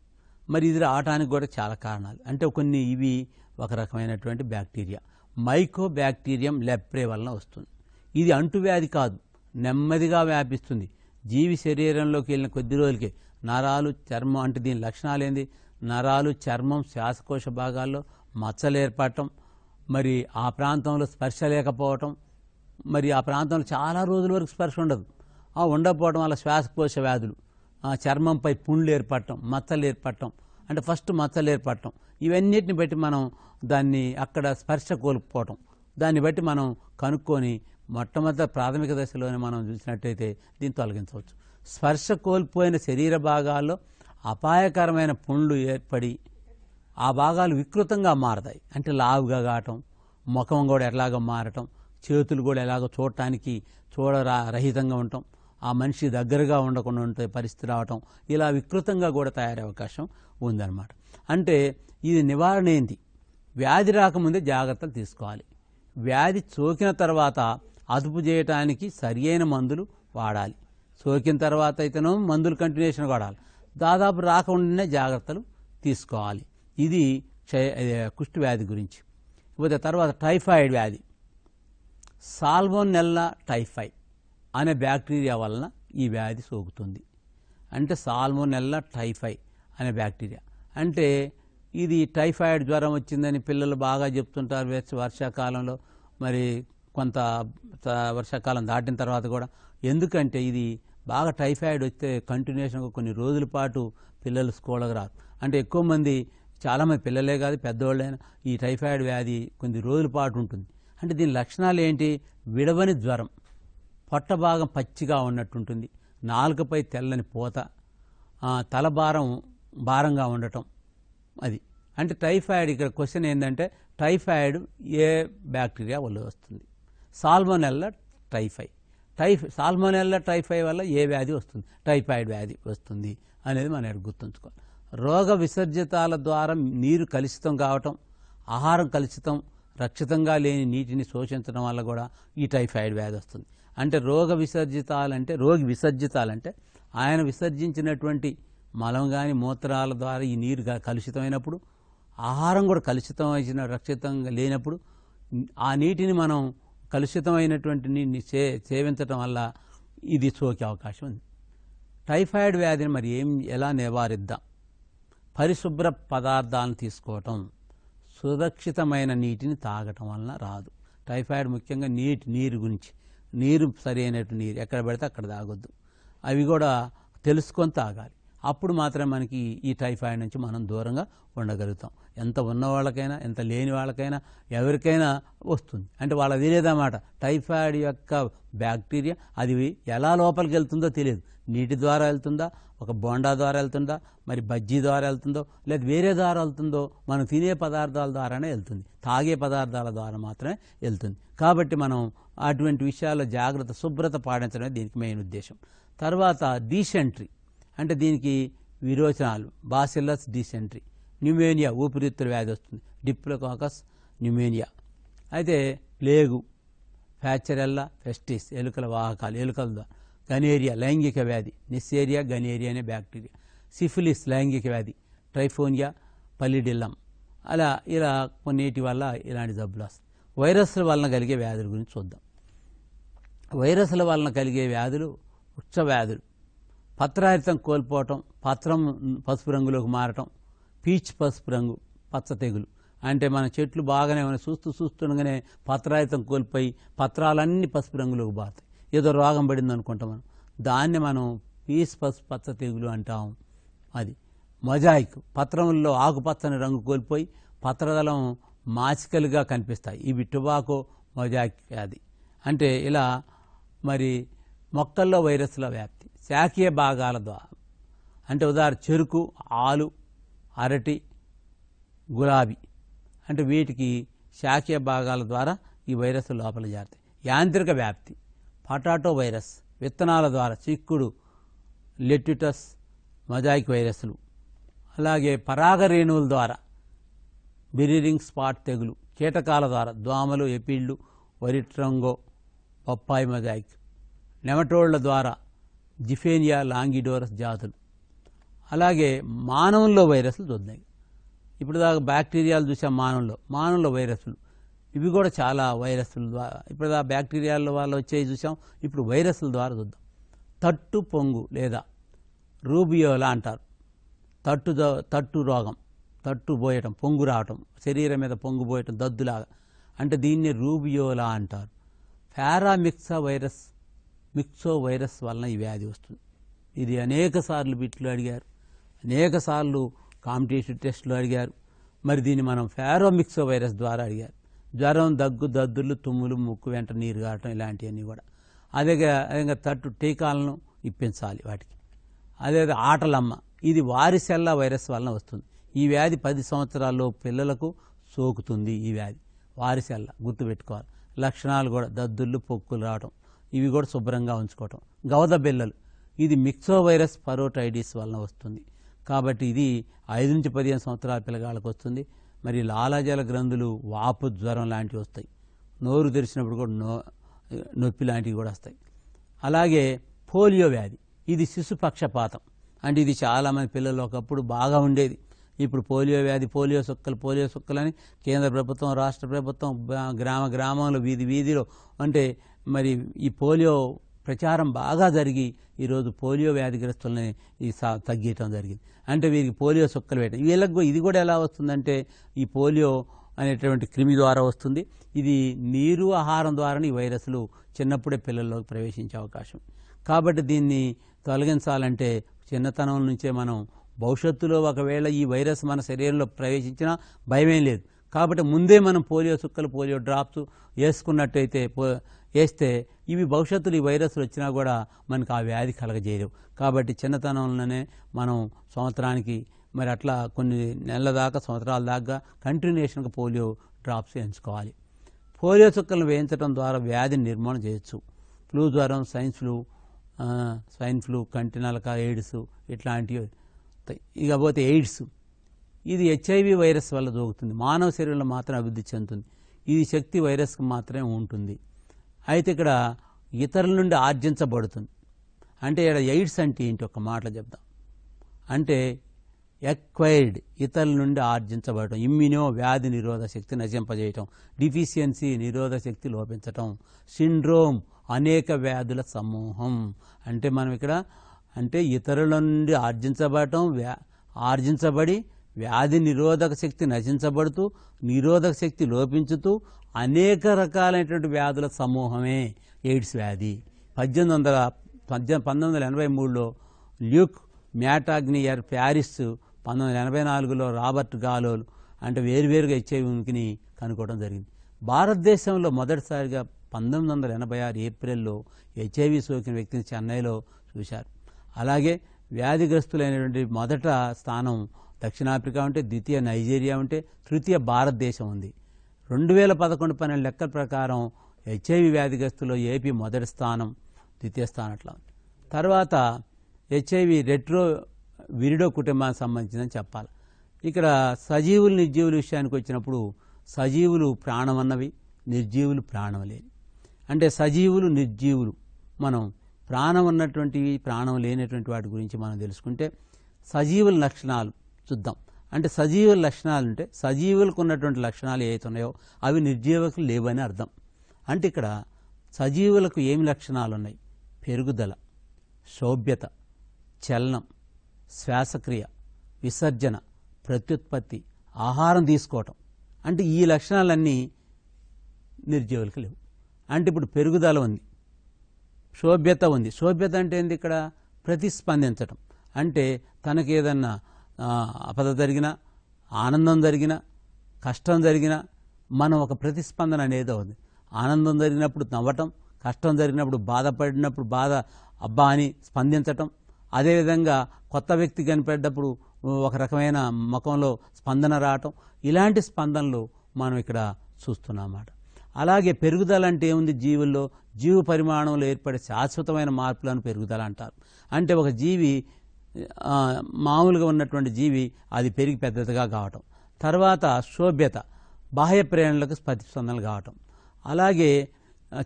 మరి ఇది రావటానికి కూడా చాలా కారణాలు అంటే కొన్ని ఇవి ఒక రకమైనటువంటి బ్యాక్టీరియా మైకో బ్యాక్టీరియం లెప్రే వలన వస్తుంది ఇది అంటువ్యాధి కాదు నెమ్మదిగా వ్యాపిస్తుంది జీవి శరీరంలోకి వెళ్ళిన కొద్ది రోజులకే నరాలు చర్మం అంటే దీని లక్షణాలు ఏంది నరాలు చర్మం శ్వాసకోశ భాగాల్లో మచ్చలు ఏర్పడటం మరి ఆ ప్రాంతంలో స్పర్శ లేకపోవటం మరి ఆ ప్రాంతంలో చాలా రోజుల వరకు స్పర్శ ఉండదు ఆ ఉండకపోవడం వల్ల శ్వాసకోశ వ్యాధులు చర్మంపై పుండ్లు ఏర్పడటం మచ్చలు ఏర్పడటం అంటే ఫస్ట్ మచ్చలు ఏర్పడటం ఇవన్నిటిని బట్టి మనం దాన్ని అక్కడ స్పర్శ కోల్పోవటం దాన్ని బట్టి మనం కనుక్కొని మొట్టమొదటి ప్రాథమిక దశలోనే మనం చూసినట్టయితే దీన్ని తొలగించవచ్చు స్పర్శ కోల్పోయిన శరీర భాగాల్లో అపాయకరమైన పుండ్లు ఏర్పడి ఆ భాగాలు వికృతంగా మారతాయి అంటే లావుగా కావటం ముఖం కూడా ఎలాగ మారటం చేతులు కూడా ఎలాగో చూడటానికి చూడరా రహితంగా ఉండటం ఆ మనిషి దగ్గరగా ఉండకుండా ఉంటే పరిస్థితి రావటం ఇలా వికృతంగా కూడా తయారయ్యే అవకాశం ఉందన్నమాట అంటే ఇది నివారణ ఏంటి వ్యాధి రాకముందే జాగ్రత్తలు తీసుకోవాలి వ్యాధి సోకిన తర్వాత అదుపు చేయటానికి సరియైన మందులు వాడాలి సోకిన తర్వాత అయితేనో మందులు కంటిన్యూషన్ వాడాలి దాదాపు రాకుండానే జాగ్రత్తలు తీసుకోవాలి ఇది క్షయ కుష్టి వ్యాధి గురించి ఇకపోతే తర్వాత టైఫాయిడ్ వ్యాధి సాల్మోనెల్లా టైఫై అనే బ్యాక్టీరియా వలన ఈ వ్యాధి సోకుతుంది అంటే సాల్మోనెల్ల టైఫై అనే బ్యాక్టీరియా అంటే ఇది టైఫాయిడ్ జ్వరం వచ్చిందని పిల్లలు బాగా చెప్తుంటారు వర్షాకాలంలో మరి కొంత వర్షాకాలం దాటిన తర్వాత కూడా ఎందుకంటే ఇది బాగా టైఫాయిడ్ వస్తే కంటిన్యూషన్గా కొన్ని రోజుల పాటు పిల్లలు స్కూళ్ళకు రారు అంటే ఎక్కువ మంది చాలామంది పిల్లలే కాదు పెద్దవాళ్ళైనా ఈ టైఫాయిడ్ వ్యాధి కొన్ని రోజుల పాటు ఉంటుంది అంటే దీని లక్షణాలు ఏంటి విడవని జ్వరం పొట్ట భాగం పచ్చిగా ఉన్నట్టుంటుంది నాలుకపై తెల్లని పూత తల భారం భారంగా ఉండటం అది అంటే టైఫాయిడ్ ఇక్కడ క్వశ్చన్ ఏంటంటే టైఫాయిడ్ ఏ బ్యాక్టీరియా వల్ల వస్తుంది salmonella typhi typh salmonella typhi వల్ల ఏ వ్యాధి వస్తుంది టైఫాయిడ్ వ్యాధి వస్తుంది అనేది మనం గుర్తుంచుకోవాలి రోగ విసర్జితాల ద్వారా నీరు కలుషితం కావటం ఆహారం కలుషితం రక్షితంగా లేని నీటిని శోషించడం వల్ల కూడా ఈ టైఫాయిడ్ వ్యాధి వస్తుంది అంటే రోగ విసర్జితాలంటే రోగి విసర్జితాలంటే ఆయన విసర్జించినటువంటి మలం కానీ మూత్రాల ద్వారా ఈ నీరు కలుషితమైనప్పుడు ఆహారం కూడా కలుషితం అయిన రక్షితంగా లేనప్పుడు ఆ నీటిని మనం కలుషితమైనటువంటి నీటిని సే సేవించటం వల్ల ఇది సోకే అవకాశం ఉంది టైఫాయిడ్ వ్యాధిని మరి ఏం ఎలా నివారిద్దాం పరిశుభ్ర పదార్థాలను తీసుకోవటం సురక్షితమైన నీటిని తాగటం వలన రాదు టైఫాయిడ్ ముఖ్యంగా నీటి నీరు గురించి నీరు సరైనటువంటి నీరు ఎక్కడ పెడితే అక్కడ తాగొద్దు అవి కూడా తెలుసుకొని తాగాలి అప్పుడు మాత్రమే మనకి ఈ టైఫాయిడ్ నుంచి మనం దూరంగా ఉండగలుగుతాం ఎంత ఉన్న వాళ్ళకైనా ఎంత లేని వాళ్ళకైనా ఎవరికైనా వస్తుంది అంటే వాళ్ళ తెలియదన్నమాట టైఫాయిడ్ యొక్క బ్యాక్టీరియా అది ఎలా లోపలికి వెళ్తుందో తెలియదు నీటి ద్వారా వెళ్తుందా ఒక బోండా ద్వారా వెళ్తుందా మరి బజ్జీ ద్వారా వెళ్తుందో లేదా వేరే ద్వారా వెళ్తుందో మనం తినే పదార్థాల ద్వారానే వెళ్తుంది తాగే పదార్థాల ద్వారా మాత్రమే వెళ్తుంది కాబట్టి మనం అటువంటి విషయాల్లో జాగ్రత్త శుభ్రత పాటించడమే దీనికి మెయిన్ ఉద్దేశం తర్వాత డీసెంట్రీ అంటే దీనికి విరోచనాలు బాసిల్లస్ డీసెంట్రీ న్యూమేనియా ఊపిరితిత్తుల వ్యాధి వస్తుంది డిప్లోకాకస్ న్యూమేనియా అయితే ప్లేగు ఫ్యాచరెల్లా ఫెస్టిస్ ఎలుకల వాహకాలు ఎలుకల గనేరియా లైంగిక వ్యాధి నిస్సేరియా గనేరియా అనే బ్యాక్టీరియా సిఫిలిస్ లైంగిక వ్యాధి ట్రైఫోనియా పల్లిడిల్లం అలా ఇలా కొన్నిటి వల్ల ఇలాంటి జబ్బులు వస్తాయి వైరస్ల వలన కలిగే వ్యాధుల గురించి చూద్దాం వైరస్ల వలన కలిగే వ్యాధులు ఉచ్చ వ్యాధులు పత్రహితం కోల్పోవటం పత్రం పసుపు రంగులోకి మారటం పీచ్ పసుపు రంగు పచ్చ తెగులు అంటే మన చెట్లు బాగానే మనం చూస్తూ చూస్తుండగానే పత్రాయుతం కోల్పోయి పత్రాలన్నీ పసుపు రంగులోకి బారుతాయి ఏదో రోగం పడింది అనుకుంటాం మనం దాన్ని మనం పీచ్ పసుపు పచ్చ తెగులు అంటాం అది మొజాయిక్ పత్రంలో ఆకుపచ్చని రంగు కోల్పోయి పత్రదళం మాచికలుగా కనిపిస్తాయి ఇవి టొబాకో మొజాయిక్ వ్యాధి అంటే ఇలా మరి మొక్కల్లో వైరస్ల వ్యాప్తి శాఖీయ భాగాల ద్వారా అంటే ఉదాహరణ చెరుకు ఆలు అరటి గులాబీ అంటే వీటికి శాఖీయ భాగాల ద్వారా ఈ వైరస్ లోపల జారుతాయి యాంత్రిక వ్యాప్తి పటాటో వైరస్ విత్తనాల ద్వారా చిక్కుడు లెట్యుటస్ మజాయిక్ వైరస్లు అలాగే పరాగ రేణువుల ద్వారా బిరీరింగ్ స్పాట్ తెగులు కీటకాల ద్వారా దోమలు ఎపిళ్ళు వరిట్రంగో పప్పాయి మజాయిక్ నెమటోళ్ల ద్వారా జిఫేనియా లాంగిడోరస్ జాతులు అలాగే మానవుల్లో వైరస్లు దొద్దాయి ఇప్పుడు దాకా బ్యాక్టీరియాలు చూసాం మానవుల్లో మానవుల్లో వైరస్లు ఇవి కూడా చాలా వైరస్ల ద్వారా ఇప్పుడు ఆ బ్యాక్టీరియాల వాళ్ళు వచ్చేవి చూసాం ఇప్పుడు వైరస్ల ద్వారా చూద్దాం తట్టు పొంగు లేదా రూబియోలా అంటారు తట్టు తట్టు రోగం తట్టు పోయటం పొంగు రావటం శరీరం మీద పొంగు పోయటం దద్దులాగా అంటే దీన్ని రూబియోలా అంటారు పారామిక్సా వైరస్ మిక్సో వైరస్ వలన ఈ వ్యాధి వస్తుంది ఇది అనేక సార్లు వీటిలో అడిగారు అనేక సార్లు కాంపిటేటివ్ టెస్టులు అడిగారు మరి దీన్ని మనం ఫారోమిక్సో వైరస్ ద్వారా అడిగారు జ్వరం దగ్గు దద్దులు తుమ్ములు ముక్కు వెంట నీరు కావటం ఇలాంటివన్నీ కూడా అదే అదే తట్టు టీకాలను ఇప్పించాలి వాటికి అదే ఆటలమ్మ ఇది వారిసెల్లా వైరస్ వలన వస్తుంది ఈ వ్యాధి పది సంవత్సరాల్లో పిల్లలకు సోకుతుంది ఈ వ్యాధి వారిసెల్ల గుర్తుపెట్టుకోవాలి లక్షణాలు కూడా దద్దుళ్ళు పొక్కులు రావటం ఇవి కూడా శుభ్రంగా ఉంచుకోవటం గవద బిల్లలు ఇది మిక్సో వైరస్ పరోటైటిస్ వలన వస్తుంది కాబట్టి ఇది ఐదు నుంచి పదిహేను సంవత్సరాల పిల్లగాళ్ళకి వస్తుంది మరి లాలాజల గ్రంథులు వాపు జ్వరం లాంటివి వస్తాయి నోరు తెరిచినప్పుడు కూడా నో నొప్పి లాంటివి కూడా వస్తాయి అలాగే పోలియో వ్యాధి ఇది శిశు పక్షపాతం అంటే ఇది చాలామంది పిల్లలు ఒకప్పుడు బాగా ఉండేది ఇప్పుడు పోలియో వ్యాధి పోలియో సుక్కలు పోలియో సుక్కలు అని కేంద్ర ప్రభుత్వం రాష్ట్ర ప్రభుత్వం గ్రామ గ్రామంలో వీధి వీధిలో అంటే మరి ఈ పోలియో ప్రచారం బాగా జరిగి ఈరోజు పోలియో వ్యాధిగ్రస్తులని ఈ తగ్గించడం జరిగింది అంటే వీరికి పోలియో సుక్కలు వేయడం వీళ్ళకు ఇది కూడా ఎలా వస్తుందంటే ఈ పోలియో అనేటువంటి క్రిమి ద్వారా వస్తుంది ఇది నీరు ఆహారం ద్వారా ఈ వైరస్లు చిన్నప్పుడే పిల్లల్లోకి ప్రవేశించే అవకాశం కాబట్టి దీన్ని తొలగించాలంటే చిన్నతనం నుంచే మనం భవిష్యత్తులో ఒకవేళ ఈ వైరస్ మన శరీరంలో ప్రవేశించినా భయమేం లేదు కాబట్టి ముందే మనం పోలియో చుక్కలు పోలియో డ్రాప్స్ వేసుకున్నట్టయితే పో వేస్తే ఇవి భవిష్యత్తులో ఈ వైరస్లు వచ్చినా కూడా మనకు ఆ వ్యాధి కలగజేయరు కాబట్టి చిన్నతనంలోనే మనం సంవత్సరానికి మరి అట్లా కొన్ని నెలల దాకా సంవత్సరాల దాకా కంటిన్యూషన్గా పోలియో డ్రాప్స్ ఎంచుకోవాలి పోలియో చుక్కలను వేయించడం ద్వారా వ్యాధిని నిర్మాణం చేయొచ్చు ఫ్లూ జ్వరం సైన్స్ ఫ్లూ స్వైన్ ఫ్లూ కంటి నలక ఎయిడ్స్ ఇట్లాంటివి ఇకపోతే ఎయిడ్స్ ఇది హెచ్ఐవి వైరస్ వల్ల దోగుతుంది మానవ శరీరంలో మాత్రం అభివృద్ధి చెందుతుంది ఇది శక్తి వైరస్కి మాత్రమే ఉంటుంది అయితే ఇక్కడ ఇతరుల నుండి ఆర్జించబడుతుంది అంటే ఇక్కడ ఎయిడ్స్ అంటే ఏంటి ఒక మాటలు చెప్దాం అంటే ఎక్వైర్డ్ ఇతరుల నుండి ఆర్జించబడటం ఇమ్యూనో వ్యాధి నిరోధక శక్తి నశింపజేయటం డిఫిషియన్సీ నిరోధక శక్తి లోపించటం సిండ్రోమ్ అనేక వ్యాధుల సమూహం అంటే మనం ఇక్కడ అంటే ఇతరుల నుండి ఆర్జించబడటం ఆర్జించబడి వ్యాధి నిరోధక శక్తి నశించబడుతూ నిరోధక శక్తి లోపించుతూ అనేక రకాలైనటువంటి వ్యాధుల సమూహమే ఎయిడ్స్ వ్యాధి పద్దెనిమిది వందల పంతొమ్మిది వందల ఎనభై మూడులో ల్యూక్ మ్యాటాగ్నియర్ ప్యారిస్ పంతొమ్మిది వందల ఎనభై నాలుగులో రాబర్ట్ గాలోల్ అంటే వేరువేరుగా హెచ్ఐవి ఉనికిని కనుక్కోవడం జరిగింది భారతదేశంలో మొదటిసారిగా పంతొమ్మిది వందల ఎనభై ఆరు ఏప్రిల్లో హెచ్ఐవి సోకిన వ్యక్తిని చెన్నైలో చూశారు అలాగే వ్యాధిగ్రస్తులైనటువంటి మొదట స్థానం దక్షిణాఫ్రికా ఉంటే ద్వితీయ నైజీరియా ఉంటే తృతీయ భారతదేశం ఉంది రెండు వేల పదకొండు పన్నెండు లెక్కల ప్రకారం హెచ్ఐవి వ్యాధిగ్రస్తుల్లో ఏపీ మొదటి స్థానం ద్వితీయ స్థానం అట్లా ఉంది తర్వాత హెచ్ఐవి రెట్రో విరిడో కుటుంబానికి సంబంధించిందని చెప్పాలి ఇక్కడ సజీవులు నిర్జీవుల విషయానికి వచ్చినప్పుడు సజీవులు ప్రాణం అన్నవి నిర్జీవులు ప్రాణం లేని అంటే సజీవులు నిర్జీవులు మనం ప్రాణం ఉన్నటువంటివి ప్రాణం లేనటువంటి వాటి గురించి మనం తెలుసుకుంటే సజీవుల లక్షణాలు చూద్దాం అంటే సజీవ లక్షణాలు ఉంటే సజీవులకు ఉన్నటువంటి లక్షణాలు ఏవైతే ఉన్నాయో అవి నిర్జీవకు లేవని అర్థం అంటే ఇక్కడ సజీవులకు ఏమి లక్షణాలు ఉన్నాయి పెరుగుదల శోభ్యత చలనం శ్వాసక్రియ విసర్జన ప్రత్యుత్పత్తి ఆహారం తీసుకోవటం అంటే ఈ లక్షణాలన్నీ నిర్జీవులకు లేవు అంటే ఇప్పుడు పెరుగుదల ఉంది శోభ్యత ఉంది శోభ్యత అంటే ఏంది ఇక్కడ ప్రతిస్పందించటం అంటే తనకేదన్నా అపద జరిగిన ఆనందం జరిగిన కష్టం జరిగిన మనం ఒక ప్రతిస్పందన అనేది ఉంది ఆనందం జరిగినప్పుడు నవ్వటం కష్టం జరిగినప్పుడు బాధపడినప్పుడు బాధ అబ్బా అని స్పందించటం అదేవిధంగా కొత్త వ్యక్తి కనిపెట్టినప్పుడు ఒక రకమైన ముఖంలో స్పందన రావటం ఇలాంటి స్పందనలు మనం ఇక్కడ చూస్తున్నామాట అలాగే పెరుగుదల అంటే ఏముంది జీవుల్లో జీవ పరిమాణంలో ఏర్పడే శాశ్వతమైన మార్పులను పెరుగుదల అంటారు అంటే ఒక జీవి మామూలుగా ఉన్నటువంటి జీవి అది పెరిగి పెద్దదిగా కావటం తర్వాత శోభ్యత బాహ్య ప్రేరణలకు ప్రతిస్పందనలు కావటం అలాగే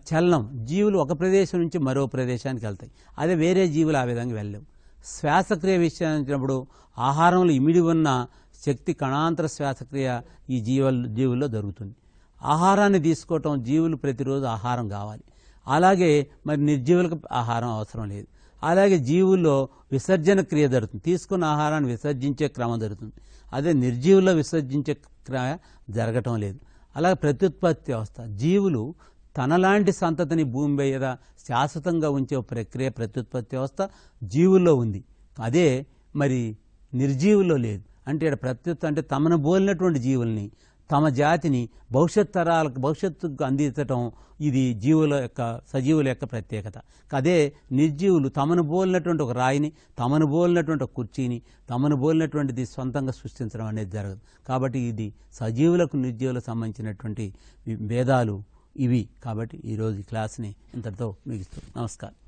చలనం జీవులు ఒక ప్రదేశం నుంచి మరో ప్రదేశానికి వెళ్తాయి అదే వేరే జీవులు ఆ విధంగా వెళ్ళవు శ్వాసక్రియ విషయాన్నిప్పుడు ఆహారంలో ఇమిడి ఉన్న శక్తి కణాంతర శ్వాసక్రియ ఈ జీవ జీవుల్లో జరుగుతుంది ఆహారాన్ని తీసుకోవటం జీవులు ప్రతిరోజు ఆహారం కావాలి అలాగే మరి నిర్జీవులకు ఆహారం అవసరం లేదు అలాగే జీవుల్లో విసర్జన క్రియ జరుగుతుంది తీసుకున్న ఆహారాన్ని విసర్జించే క్రమం జరుగుతుంది అదే నిర్జీవుల్లో విసర్జించే క్రమ జరగటం లేదు అలాగే ప్రత్యుత్పత్తి వ్యవస్థ జీవులు తనలాంటి సంతతిని భూమి మీద శాశ్వతంగా ఉంచే ప్రక్రియ ప్రత్యుత్పత్తి వ్యవస్థ జీవుల్లో ఉంది అదే మరి నిర్జీవుల్లో లేదు అంటే ప్రత్యుత్ అంటే తమను బోలినటువంటి జీవుల్ని తమ జాతిని భవిష్యత్ తరాలకు భవిష్యత్తుకు అందించటం ఇది జీవుల యొక్క సజీవుల యొక్క ప్రత్యేకత అదే నిర్జీవులు తమను బోలినటువంటి ఒక రాయిని తమను బోలినటువంటి ఒక కుర్చీని తమను బోలినటువంటిది సొంతంగా సృష్టించడం అనేది జరగదు కాబట్టి ఇది సజీవులకు నిర్జీవులకు సంబంధించినటువంటి భేదాలు ఇవి కాబట్టి ఈరోజు క్లాస్ని ఇంతటితో ముగిస్తూ నమస్కారం